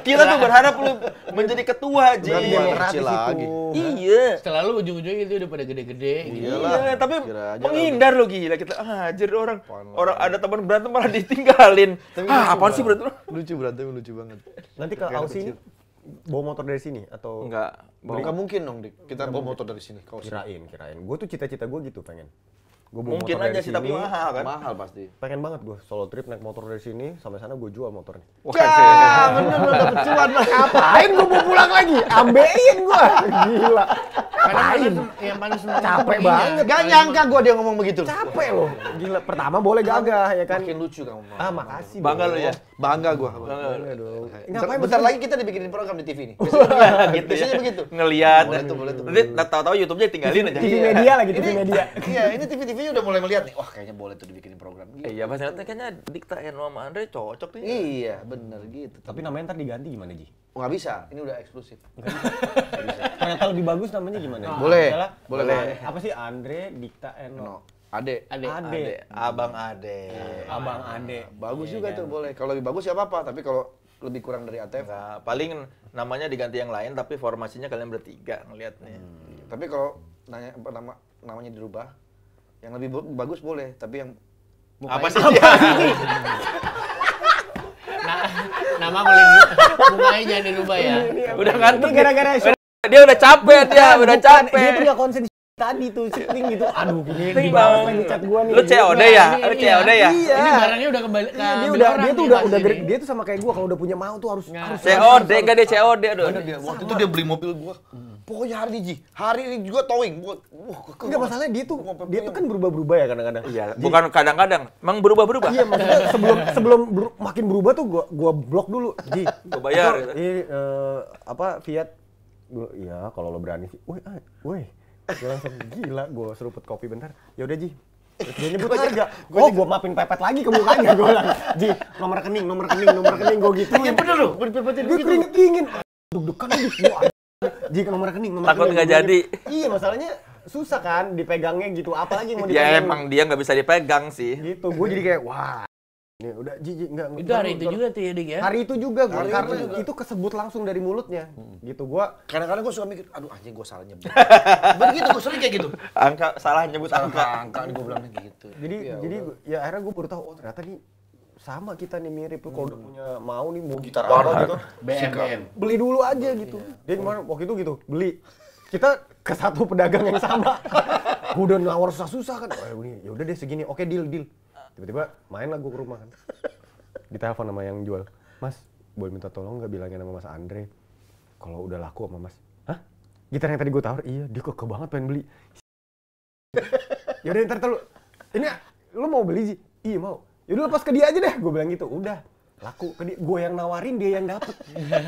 kita tuh berharap lu menjadi ketua aja demokratis lagi iya setelah lu ujung-ujungnya itu udah pada gede-gede iya tapi menghindar lo gila kita ah jadi orang orang ada teman berantem malah ditinggalin ah apaan sih berantem lucu berantem lucu banget nanti ke Aussie ini bawa motor dari sini atau enggak bawa. mungkin dong kita bawa motor dari sini kau kirain kirain gue tuh cita-cita gue gitu pengen Gua bawa Mungkin motor aja sih, tapi mahal kan? Mahal pasti. Pengen banget gue solo trip naik motor dari sini sampai sana gue jual motornya. Wah, ya, bener lu dapet cuan. Ngapain gue mau pulang lagi? Ambein gue. Gila. Ngapain? Yang paling seneng. Capek banget. Gak nyangka gue dia ngomong begitu. Capek loh. Gila. Pertama boleh gagah ya kan. Makin lucu kamu. Ah makasih. Bangga lo ya. Bangga gue. Bangga dong. Bentar lagi kita dibikinin program di TV nih. gitu Biasanya begitu. Ngeliat. Boleh tuh, boleh tuh. Nanti tahu-tahu YouTube-nya tinggalin aja. TV media lagi, TV media. Iya, ini tv tv udah mulai melihat nih. Wah kayaknya boleh tuh dibikinin program. Gitu. Iya, pas nanti kayaknya Dikta yang sama Andre cocok nih. Iya, bener gitu. Tapi namanya ntar diganti gimana Ji? nggak bisa ini udah eksklusif ternyata lebih bagus namanya gimana oh, boleh adalah, boleh apa sih Andre Dikta Eno no. Ade. Ade. Ade. Ade. Abang Ade. Ah, Abang Ade. Ah, bagus iya juga kan? tuh boleh. Kalau lebih bagus ya apa-apa, tapi kalau lebih kurang dari ATF. Nah, paling namanya diganti yang lain tapi formasinya kalian bertiga ngelihatnya. Hmm. Iya. Tapi kalau nanya nama namanya dirubah, yang lebih bagus boleh, tapi yang Mukanya apa sih? Apa sih? Nama beli bunganya jangan dirubah ya. Udah ngantuk. Ini ya. gara-gara dia udah capek dia, udah capek. Dia tuh gak konsen tadi tuh shifting gitu aduh ini dibalas lagi chat gua nih lu COD iya, ya iya. lu COD ya iya ini barangnya udah kembali ke iya, dia udah dia tuh udah udah dia tuh sama kayak gua kalau udah punya mau tuh harus harus COD enggak dia COD aduh waktu itu dia beli mobil gua pokoknya hari ini hari ini juga towing gua enggak masalahnya dia tuh dia tuh kan berubah-berubah ya kadang-kadang iya bukan kadang-kadang emang berubah-berubah iya maksudnya sebelum sebelum makin berubah tuh gua gua blok dulu ji gua bayar ini eh, apa Fiat Iya, kalau lo berani sih, woi, ah, woi, gue langsung gila gue seruput kopi bentar ya udah ji dia nyebut aja. Gua oh, gue mapin pepet lagi ke mukanya. Gue bilang, Ji, nomor rekening, nomor rekening, nomor rekening. Gue gitu. ya bener loh, berpepetin gitu. Gue keringet dingin. duk degan lagi. Ji, nomor rekening, nomor Takut rekening. Takut nggak jadi. Iya, masalahnya susah kan dipegangnya gitu. Apalagi mau dipegang. Ya emang dia nggak bisa dipegang sih. Gitu, gue jadi kayak, wah Ya, udah jijik enggak. Itu hari itu juga tuh ya, ding ya. Hari itu juga gue karena itu, kesebut langsung dari mulutnya. Hmm. Gitu gua. Kadang-kadang gue suka mikir, aduh anjing gue salah nyebut. Begitu gua sering kayak gitu. Angka salah nyebut angka angka. Angka gua bilang gitu. Jadi ya, jadi ya akhirnya gue baru tahu oh ternyata nih sama kita nih mirip hmm. kalau udah hmm. punya mau nih mau gitar apa gitu. gitu. BMM. Beli dulu aja iya. gitu. Iya. Dia kemarin waktu itu gitu, beli. Kita ke satu pedagang yang sama. gue udah nawar susah-susah kan. Oh, ya, ya udah deh segini. Oke, deal deal tiba-tiba main lagu ke rumah kan ditelepon sama yang jual mas boleh minta tolong nggak bilangin sama mas Andre kalau udah laku sama mas hah gitar yang tadi gue tawar iya dia keke banget pengen beli yaudah ntar lu ini lu mau beli sih iya mau yaudah lepas ke dia aja deh gue bilang gitu udah laku ke dia gue yang nawarin dia yang dapet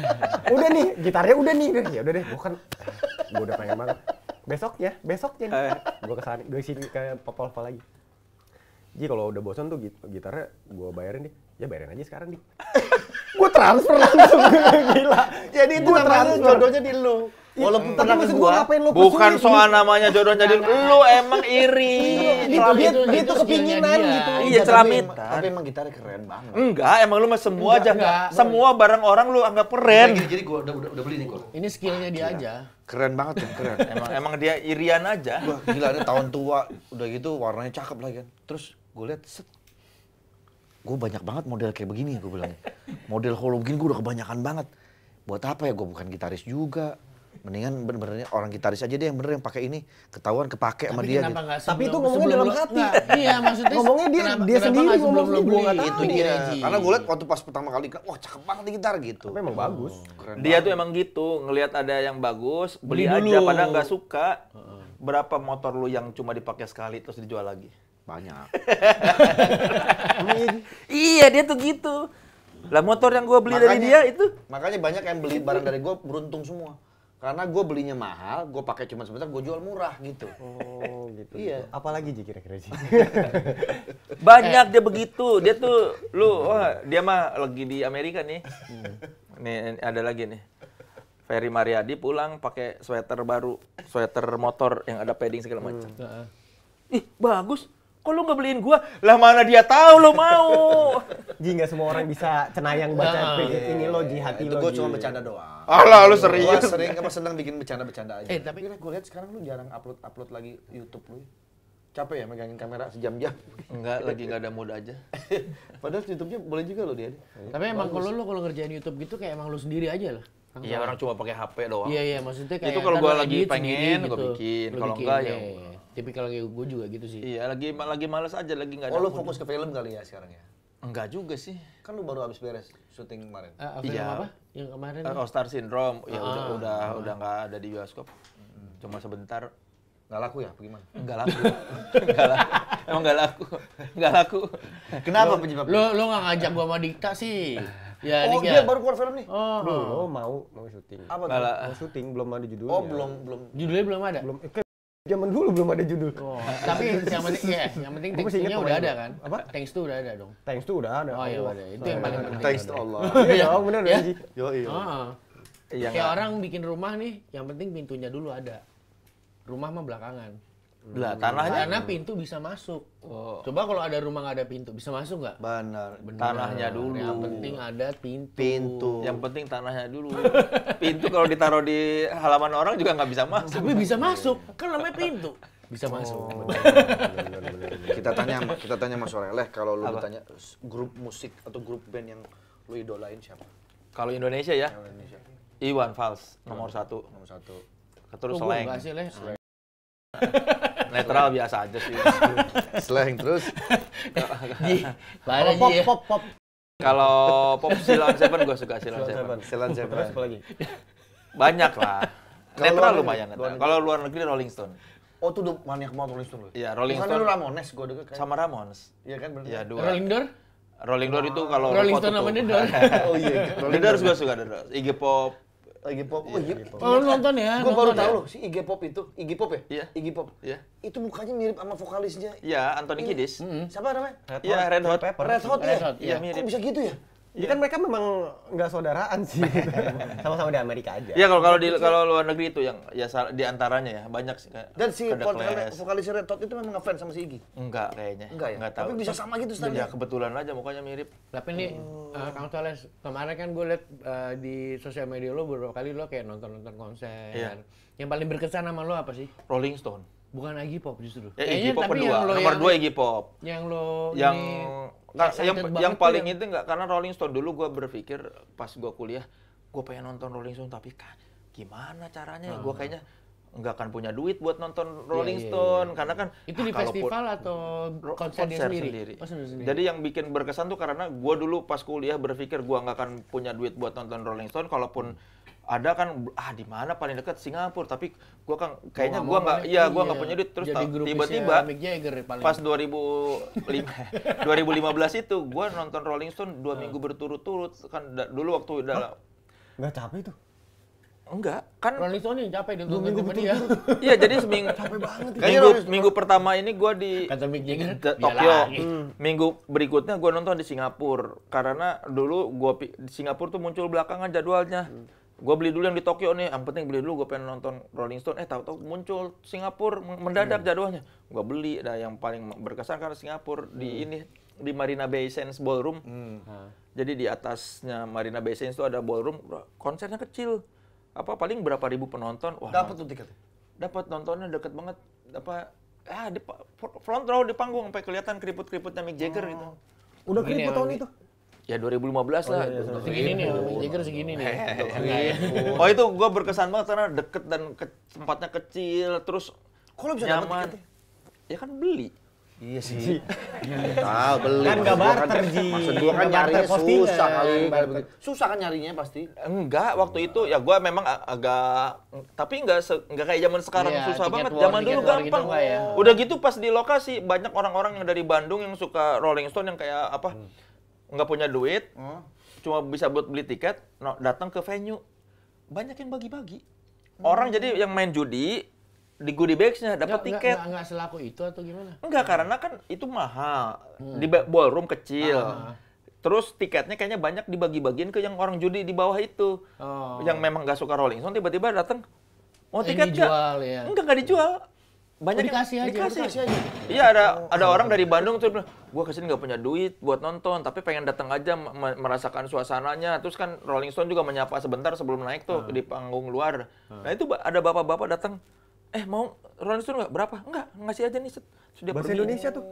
udah nih gitarnya udah nih ya udah deh gue kan gue udah pengen banget besoknya besoknya eh. gue kesana gue sini ke papa lagi Ji kalau udah bosan tuh git gitarnya gue bayarin deh. Ya bayarin aja sekarang deh. gue transfer langsung gila. Jadi itu gua namanya transfer. jodohnya di lu. Iya. Walaupun tapi maksud gue ngapain lu Bukan soal namanya jodohnya jadi lu, emang iri. gitu, gitu, itu kepinginan gitu. Iya, celamitan. Tapi emang gitar keren banget. Enggak, emang lu mah semua aja. Semua barang orang lu anggap keren. Jadi gue udah, udah, beli nih gue. Ini skillnya dia aja. Keren banget ya, keren. emang, emang dia irian aja. Wah, gila, ini tahun tua. Udah gitu warnanya cakep lagi kan. Terus gue lihat set gue banyak banget model kayak begini ya gue bilang model kalau begini gue udah kebanyakan banget buat apa ya gue bukan gitaris juga mendingan bener-benernya orang gitaris aja deh yang bener yang pakai ini ketahuan kepake tapi sama dia gitu. tapi itu ngomongnya dalam hati iya maksudnya ngomongnya dia kenapa, dia kenapa sendiri ngomong lu gue nggak tahu itu dia iya, iya, karena gue liat waktu pas pertama kali wah cakep banget di gitar gitu tapi emang oh, bagus Keren dia banget. tuh emang gitu ngelihat ada yang bagus beli, beli aja padahal nggak suka berapa motor lu yang cuma dipakai sekali terus dijual lagi banyak. iya dia tuh gitu. Lah motor yang gue beli makanya, dari dia itu. Makanya banyak yang beli barang dari gue beruntung semua. Karena gue belinya mahal, gue pakai cuma sebentar, gue jual murah gitu. Oh gitu. Iya. Apalagi sih kira-kira sih. banyak dia begitu. Dia tuh lu wah dia mah lagi di Amerika nih. Hmm. Nih ada lagi nih. Ferry Mariadi pulang pakai sweater baru, sweater motor yang ada padding segala macam. Hmm. Ih, bagus kok lu nggak beliin gua lah mana dia tahu lu mau Ji nggak semua orang bisa cenayang baca nah, iya, ini iya, lo Ji iya. hati itu lo gue cuma bercanda doang Allah lu serius Gua sering kan senang bikin bercanda-bercanda aja eh tapi gue lihat sekarang lu jarang upload upload lagi YouTube lu capek ya megangin kamera sejam-jam enggak lagi nggak ada mood aja padahal YouTube-nya boleh juga lo dia tapi emang kalau lu kalau ngerjain YouTube gitu kayak emang lu sendiri aja lah Iya orang cuma pakai HP doang. Iya iya maksudnya kayak itu kalau gue lagi pengen gitu. gue bikin, kalau enggak ya. Iya, iya. Tapi kalau lagi gue juga gitu sih. Iya lagi lagi malas aja lagi nggak. Oh lu fokus ke film kali ya sekarang ya? Enggak juga sih. Kan lu baru habis beres syuting kemarin. Uh, iya. apa? Yang kemarin? Uh, eh, ya? Star Syndrome. Ya ah. udah udah udah nggak ada di bioskop. Hmm. Cuma sebentar. Nggak laku ya? Bagaimana? Nggak laku. Enggak laku. Emang nggak laku. Nggak laku. Kenapa penyebabnya? Lo lo nggak ngajak gua sama Dikta sih. Ya, oh, dia baru keluar film nih. Oh, belum oh, mau mau syuting. Apa tuh? Mau syuting belum ada judulnya. Oh, belum belum. Judulnya belum ada. Belum. Eh, zaman dulu belum ada judul. Oh, tapi yang penting ya, yang penting thanks udah ada kan? Apa? Thanks tuh udah ada dong. Thanks tuh udah ada. Oh iya, oh. udah. Itu yang paling iya, penting. Thanks to Allah. Iya oh benar ya. Yo ah. iya. Kayak orang bikin rumah nih, yang penting pintunya dulu ada. Rumah mah belakangan. Lah tanahnya karena pintu bisa masuk. Oh. Coba kalau ada rumah nggak ada pintu bisa masuk nggak? Benar. Tanahnya dulu. Yang penting ada pintu. Pintu. Yang penting tanahnya dulu. pintu kalau ditaruh di halaman orang juga nggak bisa masuk. Tapi bisa masuk kan namanya pintu. Bisa oh. masuk. Bener, bener, bener, kita tanya kita tanya Mas Soleh kalau lu tanya grup musik atau grup band yang lu idolain siapa? Kalau Indonesia ya? Indonesia. Iwan Fals nomor hmm. satu. Nomor satu. Terus oh, Seleng. sih, Leh. Seleng. Hmm netral biasa aja sih. Slang terus. Kalau oh, pop, ya. pop, pop. Kalau pop Silan Seven gue suka Silan Seven. Silan Seven. Terus apa lagi? Banyak lah. Netral lumayan netral. Kalau luar negeri Rolling Stone. Oh tuh banyak maniak banget Rolling Stone Iya, Rolling Stone. Bukan lu Ramones gue denger kan. Sama Ramones. Iya kan berarti. Iya, dua. Rolling Door? Rolling Door itu kalau Rolling Stone namanya Door. oh iya. Rolling Door gue suka Iggy IG Pop, Iggy Pop. Oh, Iggy iya, iya. Pop. Oh, lu iya. nonton ya? Gua baru ya? tahu loh si Iggy Pop itu. Iggy Pop ya? Iya. Iggy Pop. Iya. Itu mukanya mirip sama vokalisnya. Iya, Anthony Kiddis. Mm-hmm. Siapa namanya? Iya, Red Hot. Red Hot ya? Iya, mirip. Kok bisa gitu ya? Jadi ya kan mereka memang nggak saudaraan sih, sama-sama di Amerika aja. Iya kalau kalau di kalau luar negeri itu yang ya di antaranya ya banyak sih. Dan si vokalis Red Hot itu memang ngefans sama si Iggy? Enggak kayaknya. Enggak ya. Enggak tahu. Tapi bisa sama gitu standar. Ya kebetulan aja mukanya mirip. Tapi ini oh. uh, Kang kemarin kan gue liat eh, di sosial media lo beberapa kali lo kayak nonton-nonton konser. Yeah. Yang paling berkesan sama lo apa sih? Rolling Stone. Bukan Iggy Pop justru. Ya, Iggy Pop kedua. Nomor yang, dua Iggy Pop. Yang lo yang nggak yang, yang paling itu nggak karena Rolling Stone dulu gue berpikir pas gue kuliah gue pengen nonton Rolling Stone tapi kan gimana caranya hmm. Ya? gue ah. kayaknya nggak akan punya duit buat nonton iya, Rolling yeah, iya, Stone yeah, yeah. karena kan itu ah, di festival atau konser, konser sendiri? Sendiri. Oh, sendiri. Jadi yang bikin berkesan tuh karena gue dulu pas kuliah berpikir gue nggak akan punya duit buat nonton Rolling Stone, kalaupun ada kan ah di mana paling dekat Singapura tapi gua kan kayaknya gua nggak iya gua iya. nggak punya duit terus tiba-tiba ya pas 2005 2015 itu gua nonton Rolling Stone dua minggu berturut-turut kan dulu waktu udah nggak capek itu Enggak, kan Rolling Stone yang capek dua minggu Ya. Iya, jadi seminggu capek banget. minggu, pertama ini gue di Tokyo. Hmm. Minggu berikutnya gue nonton di Singapura karena dulu gue di Singapura tuh muncul belakangan jadwalnya. Hmm gue beli dulu yang di Tokyo nih, yang penting beli dulu gue pengen nonton Rolling Stone. Eh tahu-tahu muncul Singapura mendadak hmm. jadwalnya. Gue beli, nah yang paling berkesan karena Singapura hmm. di ini di Marina Bay Sands Ballroom. Hmm. Jadi di atasnya Marina Bay Sands itu ada ballroom, konsernya kecil. Apa paling berapa ribu penonton? Wah, dapat tuh tiket. Dapat nontonnya deket banget. Apa ah di front row di panggung sampai kelihatan keriput-keriputnya Mick Jagger oh. gitu. Udah keriput tahun itu. Ya 2015 lah. Iya, iya, iya. segini nih, Mick segini nih. oh itu gue berkesan banget karena deket dan ke, tempatnya kecil, terus Kok lo bisa nyaman. Ya kan beli. Iya sih. Tahu beli. Kan nggak kan barter ji. Maksud gue kan nyari susah kali. Susah kan nyarinya pasti. Enggak, waktu itu ya gue memang agak tapi enggak nggak kayak zaman sekarang susah banget. zaman dulu gitu gampang. Ya? Udah gitu pas di lokasi banyak orang-orang yang dari Bandung yang suka Rolling Stone yang kayak apa? Hmm nggak punya duit, hmm. cuma bisa buat beli tiket, no, datang ke venue. Banyak yang bagi-bagi. Hmm. Orang jadi yang main judi di goodie bagsnya dapat tiket. nggak enggak selaku itu atau gimana? Enggak, hmm. karena kan itu mahal. Hmm. Di ballroom kecil. Ah. Terus tiketnya kayaknya banyak dibagi-bagiin ke yang orang judi di bawah itu. Oh. Yang memang nggak suka Rolling Stone tiba-tiba datang, mau eh, tiket nggak? Ya. Enggak, nggak dijual banyak dikasih aja. Dikasih. dikasih aja. Iya ada ada orang dari Bandung tuh bilang, gue kesini nggak punya duit buat nonton, tapi pengen datang aja merasakan suasananya. Terus kan Rolling Stone juga menyapa sebentar sebelum naik tuh hmm. di panggung luar. Hmm. Nah itu ada bapak-bapak datang, eh mau Rolling Stone nggak berapa? Enggak, ngasih aja nih. Sudah Bahasa Indonesia tuh.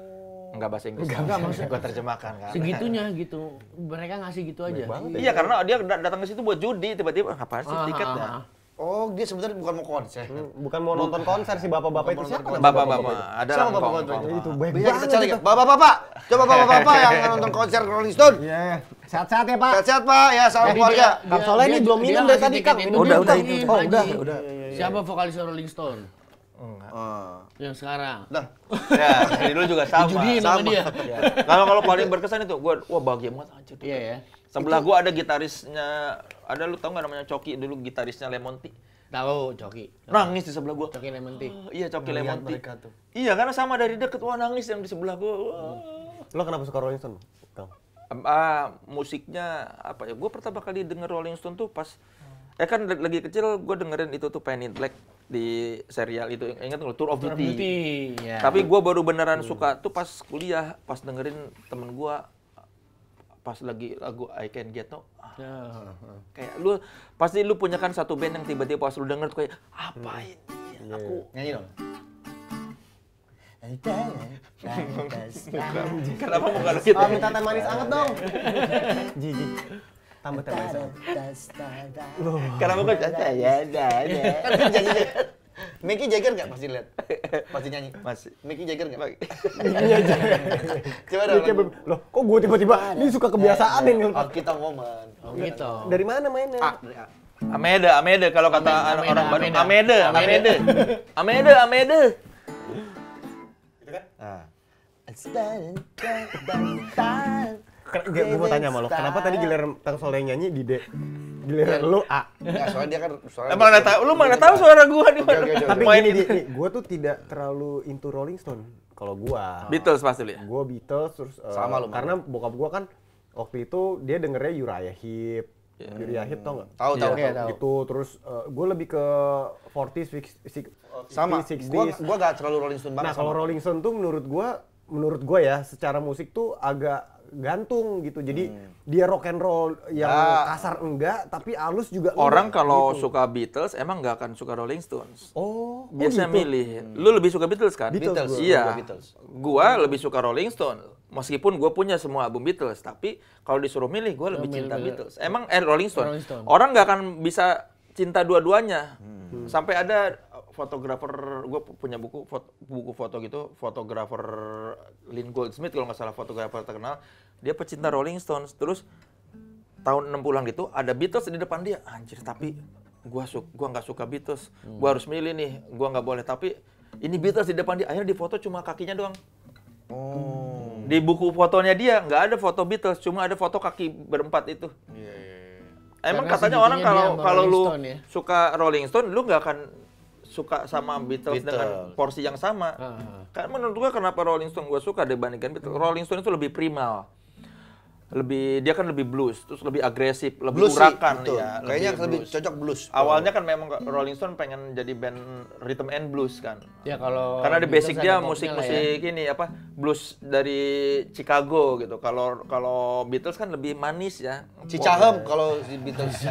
Enggak bahasa Inggris. Enggak, enggak maksudnya gua terjemahkan kan. Segitunya gitu. Mereka ngasih gitu aja. Ya. Iya, ya. karena dia datang ke situ buat judi tiba-tiba ngapain ah, sih ah, tiketnya? Ah, Oh, dia sebenarnya bukan mau konser. Hmm, bukan mau nonton konser si bapak-bapak itu siapa? Bapak-bapak. Ada siapa bapak-bapak itu? baik iya, banget. kita cari Bapak-bapak, coba bapak-bapak yang nonton konser Rolling Stone. Iya. Sehat-sehat ya, Pak. Sehat-sehat, Pak. Ya, salam eh, keluarga. Kang Soleh ini belum minum dari tadi, kan? Udah, udah itu. Oh, udah, udah. Siapa vokalis Rolling Stone? Enggak. Oh. Yang sekarang. Nah. Ya, dari dulu juga sama. Judi sama. dia. Kalau kalau paling berkesan itu gua wah bahagia banget anjir. Iya ya. Sebelah gue gua ada gitarisnya, ada lu tau gak namanya Coki dulu gitarisnya Lemon Tea? Tau Coki. Nangis di sebelah gua. Coki Lemon Tea. Oh, iya Coki Lemon Tea. Iya karena sama dari deket wah nangis yang di sebelah gua. Hmm. Lo kenapa suka Rolling Stone? Um, uh, musiknya apa ya? Gue pertama kali denger Rolling Stone tuh pas hmm. eh kan lagi kecil gue dengerin itu tuh Penny Black di serial itu ingat nggak Tour of Duty. Tour of Duty. Yeah. Iya. Tapi gue baru beneran hmm. suka tuh pas kuliah, pas dengerin temen gua pas lagi lagu I Can Get No Ah. yeah. kayak lu pasti lu punya kan satu band yang tiba-tiba pas lu denger tuh kayak apa hmm. ini yeah. aku nyanyi dong Kenapa mau kalau kita? minta teh manis anget dong. Jiji. Tambah teh manis anget. Kenapa kok caca ya? ya. Kan janji Mickey Jagger nggak pasti lihat? Pasti nyanyi? Masih. Mickey Jagger nggak? Iya, iya, Coba dong. Lo, loh, kok gue tiba-tiba ini suka kebiasaan eh, ini. Oh, eh, kita woman. Oh, iya gitu. Dari mana mainnya? Ah, A. Amede, Amede kalau kata orang orang Bandung. Amede, Amede. Amede, Amede. Gitu kan? ah. kan, Gue mau tanya sama lo, kenapa tadi giliran Tang Soleh nyanyi di D? giliran iya. lu A. Enggak, soalnya dia kan soalnya Emang enggak tahu lu mana tahu suara gua di mana. Tapi ini ini gua tuh tidak terlalu into Rolling Stone kalau gua. Beatles pasti lu ya. Gua Beatles terus eh, sama lu. Karena bokap gua kan waktu itu dia dengernya Uriah Heep. Iya. Uriah Heep tau nggak? Tahu tahu ya, Itu terus eh, gua lebih ke 40s, 60s, sama. Gua, gua gak terlalu Rolling Stone banget. Nah kalau Rolling Stone tuh menurut gua menurut gua ya secara musik tuh agak gantung gitu. Jadi hmm. dia rock and roll yang nah, kasar enggak, tapi halus juga Orang enggak, kalau gitu. suka Beatles emang nggak akan suka Rolling Stones. Oh, biasa oh gitu. milih. Hmm. Lu lebih suka Beatles kan? Beatles. Iya. Gua. Iya. Gua, hmm. lebih suka Rolling Stones. Meskipun gue punya semua album Beatles, tapi kalau disuruh milih gue lebih cinta milih, Beatles. Emang eh Rolling Stones. Stone. Orang nggak akan bisa cinta dua-duanya. Hmm. Sampai ada fotografer gue punya buku foto, buku foto gitu fotografer Lynn Goldsmith kalau nggak salah fotografer terkenal dia pecinta Rolling Stones terus tahun 60-an gitu ada Beatles di depan dia anjir tapi gue su gua nggak suka Beatles hmm. gue harus milih nih gue nggak boleh tapi ini Beatles di depan dia akhirnya di foto cuma kakinya doang oh. di buku fotonya dia nggak ada foto Beatles cuma ada foto kaki berempat itu yeah, yeah. Iya. emang Karena katanya orang kalau kalau lu ya? suka Rolling Stone lu nggak akan suka sama Beatles, hmm. Beatles. dengan porsi yang sama. Uh ah, -huh. Ah. Kan menurut gua kenapa Rolling Stone gua suka dibandingkan Beatles. Hmm. Rolling Stone itu lebih primal. Lebih dia kan lebih blues, terus lebih agresif, lebih Bluesy, urakan ya. Kayaknya lebih, lebih cocok blues. Awalnya kan memang hmm. Rolling Stone pengen jadi band rhythm and blues kan. Ya kalau Karena di basic dia ya. musik-musik ya. ini apa blues dari Chicago gitu. Kalau kalau Beatles kan lebih manis ya. Cicahem kalau si Beatles.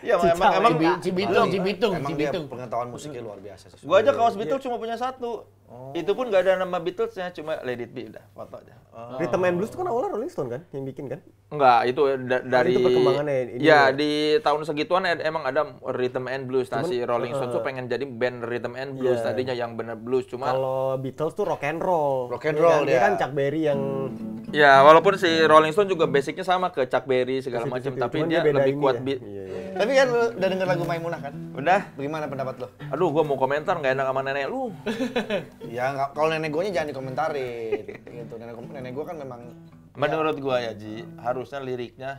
Iya, emang emang Cibitung, Cibitung, Cibitung. Pengetahuan musiknya luar biasa sih. Gua aja kaos Beatles iya. cuma punya satu. Oh. Itu pun gak ada nama Beatlesnya, cuma Lady It udah foto aja. Oh. Rhythm and Blues itu kan awalnya Rolling Stone kan yang bikin kan? Enggak, itu da dari itu perkembangannya ini ya, di tahun segituan e-, emang ada Rhythm and Blues. Nah, si Rolling Stone uh, tuh eh, pengen jadi band Rhythm and iya. Blues yeah. tadinya yang bener blues cuma Kalau Beatles tuh rock and roll. Rock and roll iya kan? dia. Kan, kan Chuck Berry yang hmm Ya, walaupun si Rolling Stone juga basicnya sama ke Chuck Berry segala macam, tapi dia, lebih kuat ya. beat. Iya, iya, iya. Tapi kan lu udah denger lagu Maimunah kan? Udah. Bagaimana pendapat lo? Aduh, gua mau komentar nggak enak sama nenek lu. ya, kalau nenek gua jangan dikomentarin. gitu. Nenek, nenek gua kan memang ya. Menurut ya. gua ya, Ji, harusnya liriknya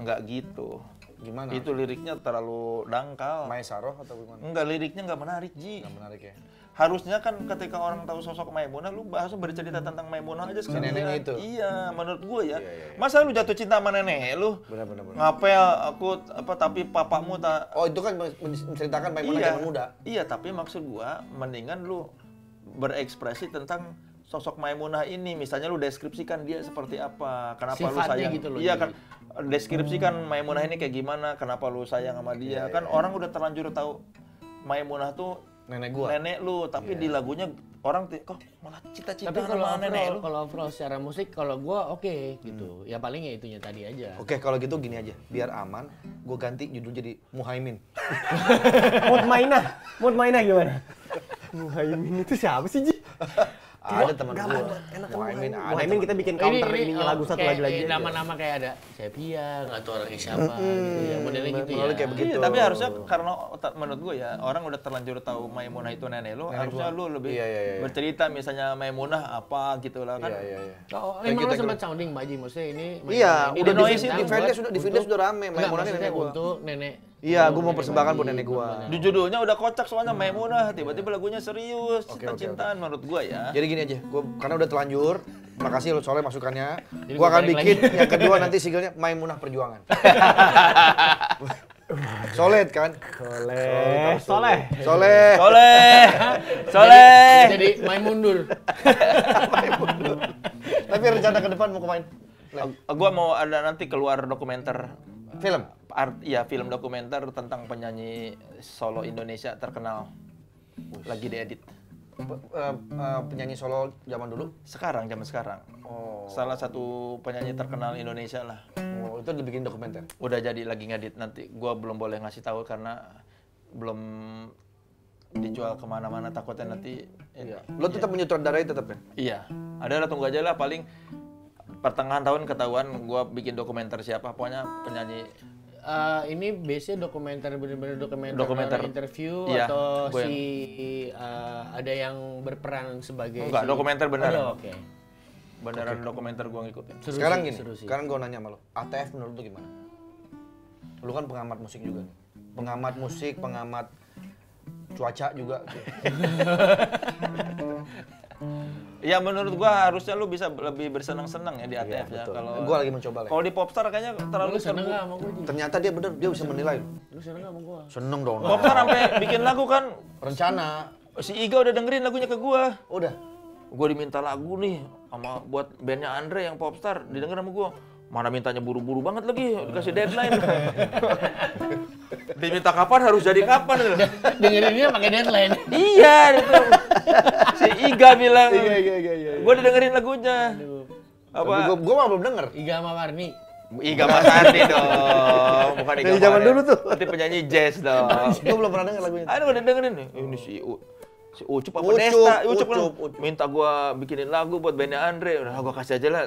nggak gitu. Gimana? Itu liriknya terlalu dangkal. Maisaroh atau gimana? Enggak, liriknya nggak menarik, Ji. Nggak menarik ya harusnya kan ketika orang tahu sosok Maimunah lu bahas bercerita tentang Maimunah aja sekarang nenek itu iya menurut gue ya. Iya, iya, iya. masa lu jatuh cinta sama nenek lu benar benar benar ngapel aku apa tapi papamu tak oh itu kan menceritakan Maimunah yang muda iya tapi maksud gue mendingan lu berekspresi tentang sosok Maimunah ini misalnya lu deskripsikan dia seperti apa kenapa Sifatnya lu sayang gitu loh, iya kan deskripsikan Maimunah ini kayak gimana kenapa lu sayang sama dia kan orang udah terlanjur tahu Maimunah tuh nenek gua nenek lu tapi yeah. di lagunya orang kok malah cita-cita sama kalau overall, nenek lu kalau overall secara musik kalau gua oke okay, gitu hmm. ya paling ya itunya tadi aja oke okay, kalau gitu gini aja biar aman gua ganti judul jadi Muhaimin Mutmainah mainah gimana Muhaimin itu siapa sih Ji ada teman gue. Muhaimin ada. Muhaimin kita bikin counter ini, ini, oh, lagu satu lagi lagi. Nama-nama kayak ada gak atau orangnya siapa gitu, ya, gitu Modelnya gitu ya. kayak begitu. Iya, tapi harusnya iya, karena menurut gue ya orang udah terlanjur tahu Maimunah itu nenek lo, harusnya lo lebih iya, bercerita misalnya Maimunah apa gitu lah kan. Iya iya iya. Oh, emang lo sempat sounding Ji, maksudnya ini Iya, udah di sudah di sudah rame Maimunah nenek gue. Untuk nenek Iya, gue mau persembahkan buat nenek gue. Di judulnya udah kocak soalnya hmm. Maimunah, tiba-tiba lagunya serius, cinta-cintaan okay, okay. menurut gue ya. Jadi gini aja, gue karena udah telanjur, makasih lo soalnya masukannya. Gue akan bikin lagi. yang kedua nanti singlenya Maimunah Perjuangan. Solid kan? Soleh. Soleh. Soleh. Soleh. Jadi, jadi main mundur. Tapi rencana ke depan mau kemana? Gue mau ada nanti keluar dokumenter film art ya film dokumenter tentang penyanyi solo Indonesia terkenal lagi diedit P uh, eh, uh, eh, penyanyi solo zaman dulu? Sekarang, zaman sekarang. Oh. Salah satu penyanyi terkenal Indonesia lah. Oh, itu dibikin dokumenter? Udah jadi lagi ngedit nanti. Gua belum boleh ngasih tahu karena belum dijual kemana-mana takutnya nanti. Iya. Lo tetap ya. menyutradarai tetap ya? Iya. ada lah tunggu aja lah paling pertengahan tahun ketahuan gue bikin dokumenter siapa pokoknya penyanyi uh, ini biasanya dokumenter bener-bener dokumenter, dokumenter interview iya, atau si uh, ada yang berperan sebagai enggak si... dokumenter benar oh, iya, oke okay. beneran okay. dokumenter gue ngikutin seru sekarang sih, gini seru sekarang gua nanya sama lo ATF menurut lu gimana lu kan pengamat musik juga nih pengamat musik pengamat cuaca juga Ya menurut gua hmm. harusnya lu bisa lebih bersenang-senang ya di ATF iya, ya. ya. Kalau gua lagi mencoba Kalau di Popstar kayaknya terlalu seneng sama gua. Ternyata dia bener dia bisa menilai. Lu seneng sama gua. Seneng dong. Popstar sampai bikin lagu kan rencana. Si Iga udah dengerin lagunya ke gua. Udah. Gua diminta lagu nih sama buat bandnya Andre yang Popstar, didengar sama gua Mana mintanya buru-buru banget lagi, dikasih deadline. Diminta kapan harus jadi kapan. Dengerinnya pakai deadline. iya, itu. Si Iga bilang. Iya, iya, iya. iya. iya. Gue dengerin lagunya. Aduh. Apa? Gue mah belum denger. Iga sama Warni. Iga Ardi dong, bukan Iga Dari zaman dulu tuh. Nanti penyanyi jazz dong. Gue belum pernah denger lagunya. Aduh, udah dengerin nih. Ini si U si Ucup apa Ucup, Desta? Ucup, Ucup, kan? Ucup, Minta gue bikinin lagu buat bandnya Andre. Udah, gue kasih aja lah.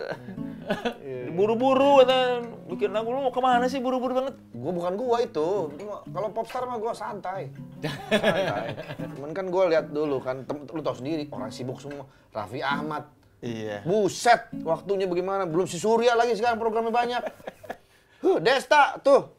Iya. buru-buru kata bikin lagu lu mau kemana sih buru-buru banget gue bukan gua itu kalau popstar mah gua santai santai kan gua lihat dulu kan lu tau sendiri orang sibuk semua Raffi Ahmad Iya. Buset, waktunya bagaimana? Belum si Surya lagi sekarang programnya banyak. Huh, Desta tuh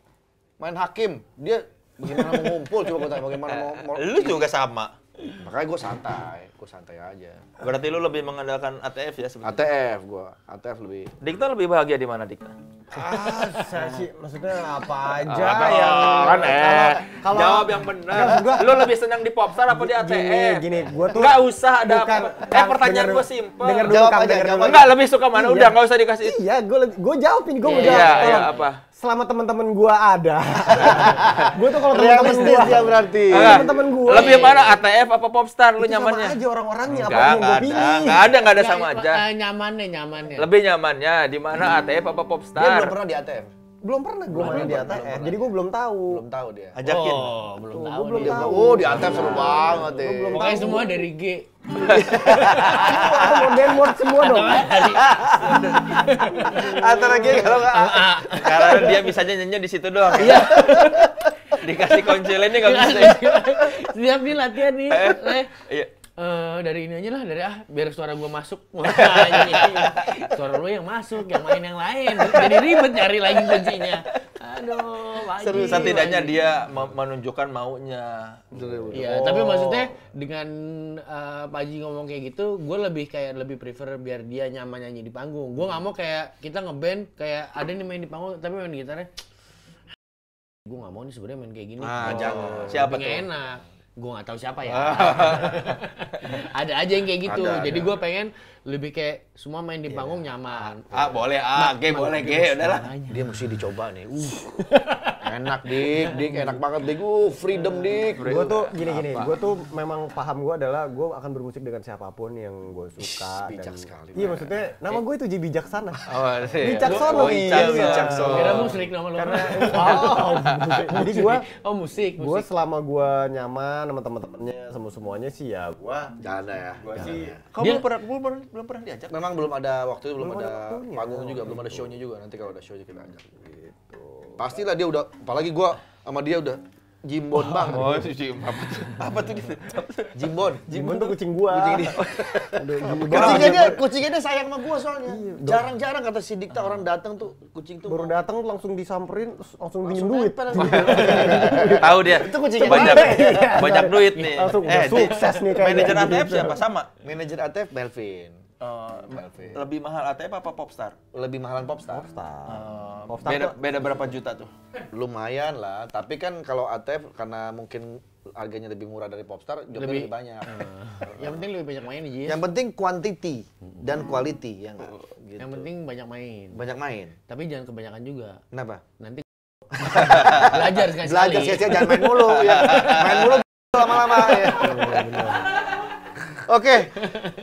main hakim. Dia bagaimana mau ngumpul coba gue tanya bagaimana mau, mau Lu juga sama. Makanya gue santai, gue santai aja. Berarti lu lebih mengandalkan ATF ya sebetulnya? ATF gue, ATF lebih. Dikta lebih bahagia di mana Dikta? Ah, saya sih maksudnya apa aja ah, ya? Kan eh, kalau, jawab yang benar. Gua, lu lebih senang di popstar apa di ATF? Gini, gini Gua tuh nggak usah ada. Bukan, eh pertanyaan gue simpel. Denger dulu, jawab aja, jawab Enggak lebih suka mana? Iya. Udah nggak usah dikasih. Iya, gue gue jawabin, gue mau iya, jawab. Iya, apa? selama teman-teman gua ada. gua tuh kalau teman-teman gua ya berarti. Teman-teman gua. Lebih mana ATF apa popstar lu nyamannya? Sama aja orang-orangnya apa yang gua pilih. Enggak ada, enggak ada sama aja. Eh, nyamannya, nyamannya. Lebih nyamannya di mana ATF apa popstar? Dia belum pernah di ATF belum pernah gue main di ATF. Belum jadi gue belum tahu. Belum tahu dia. Oh, Ajakin. Oh, belum tahu. belum tahu. Oh, di ATF seru banget deh. Ya. Pokoknya semua dari G. Modern mod semua dong. Antara G kalau nggak Karena dia bisa nyanyi di situ doang. Ya. Iya. Dikasih konsilennya nggak bisa. Siap nih latihan nih. Eh. Eh. Iya. Eh, dari ini aja lah dari ah biar suara gue masuk suara lu yang masuk yang main yang lain jadi ribet nyari lagi kuncinya aduh wajib, seru setidaknya wajib. dia menunjukkan maunya iya oh. tapi maksudnya dengan uh, eh, Paji ngomong kayak gitu gue lebih kayak lebih prefer biar dia nyaman nyanyi di panggung gue nggak mau kayak kita ngeband kayak ada nih main di panggung tapi main gitarnya gue nggak mau nih sebenarnya main kayak gini ah, oh, jangan siapa tuh enak gue nggak tahu siapa ya. ada aja yang kayak gitu. Ada, Jadi gue pengen lebih kayak semua main di iya. panggung nyaman. Ah, boleh ah, gay boleh ge, udahlah. Dia mesti dicoba nih. Uh. enak dik, dik enak banget dik. Uh, freedom hmm, dik. Gue tuh gini-gini, gue tuh memang paham gue adalah gue akan bermusik dengan siapapun yang gue suka. Bijak dan, sekali. Iya maksudnya nama gue itu Ji Bijaksana. Oh, iya. bijaksana Oh, bijaksana iya. karena musik nama lo. Karena oh, jadi gue oh musik. Gue oh, selama gue nyaman sama teman temannya semua semuanya sih ya gue jalan ya. Gue sih. Ya. kamu belum pernah belum pernah diajak? Memang belum ada waktu belum, ada, panggung juga belum ada gitu. shownya juga nanti kalau ada shownya kita ajak gitu. Pastilah dia udah, apalagi gua sama dia udah Jimbon oh, banget. Oh, si Jimbon. Apa tuh? Apa tuh dia? Gitu? Jimbon. Jimbon tuh kucing gua. Kucing dia. kucingnya dia, kucingnya dia sayang sama gua soalnya. Iya, Jarang-jarang kata si Dikta orang datang tuh kucing tuh. Baru datang langsung disamperin, langsung pinjem duit. Tahu dia. Itu kucingnya banyak. Iya. Banyak duit nih. Langsung eh, sukses nih kayaknya. Manajer gitu. ATF siapa? Sama. Manajer ATF Melvin. Uh, lebih mahal ATM apa Popstar? Lebih mahalan Popstar. Popstar. Uh, Popstar beda, beda berapa juta tuh? Lumayan lah, tapi kan kalau ATF karena mungkin harganya lebih murah dari Popstar, jadi lebih, lebih banyak. Uh, yang penting lebih banyak main Jis. Yang penting quantity dan quality ya uh. Gitu. Yang penting banyak main. Banyak main. Tapi jangan kebanyakan juga. Kenapa? Nanti belajar sekali. Belajar sekali jangan main mulu ya. Main mulu lama-lama ya. iya, Oke.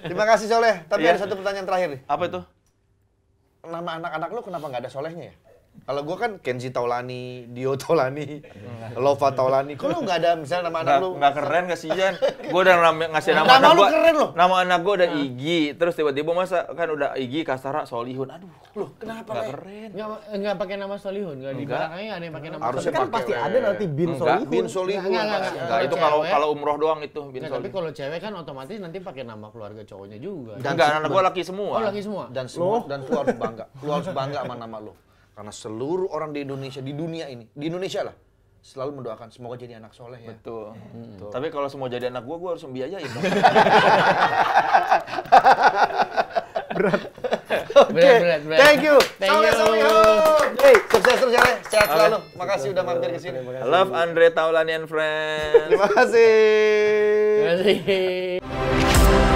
Terima kasih Soleh. Tapi yeah. ada satu pertanyaan terakhir nih. Apa itu? Nama anak-anak lu kenapa nggak ada Solehnya ya? Kalau gue kan Kenzi Taulani, Dio Taulani, Lova Taulani. Kok lu nggak ada misalnya nama anak gak, lu? Nggak keren Jan? gue udah nama, ngasih nama, nama anak gue. keren loh. Nama anak gue udah Igi. Terus tiba-tiba masa kan udah Igi, Kasara, Solihun. Aduh, loh kenapa? Gak keren. Gak pakai nama Solihun. gak. di belakangnya ada yang pakai nama. Harusnya kan pasti ada nanti Bin Solihun. Bin Solihun. Nggak, itu kalau kalau umroh doang itu Bin Solihun. Tapi kalau cewek kan otomatis nanti pakai nama keluarga cowoknya juga. Enggak, anak gue laki semua. Oh laki semua. Dan semua dan lu harus bangga. Lu harus bangga sama nama lu. Karena seluruh orang di Indonesia, di dunia ini, di Indonesia lah, selalu mendoakan semoga jadi anak soleh ya. Betul. Hmm. Betul. Tapi kalau semua jadi anak gua, gua harus membiayain. berat. Okay. Berat, berat, berat. Thank you. Thank soleh, you. Soleh, Hey, sukses terus ya, sehat selalu. makasih kasih udah mampir ke sini. Love Andre Taulani and friends. Terima kasih. Terima kasih.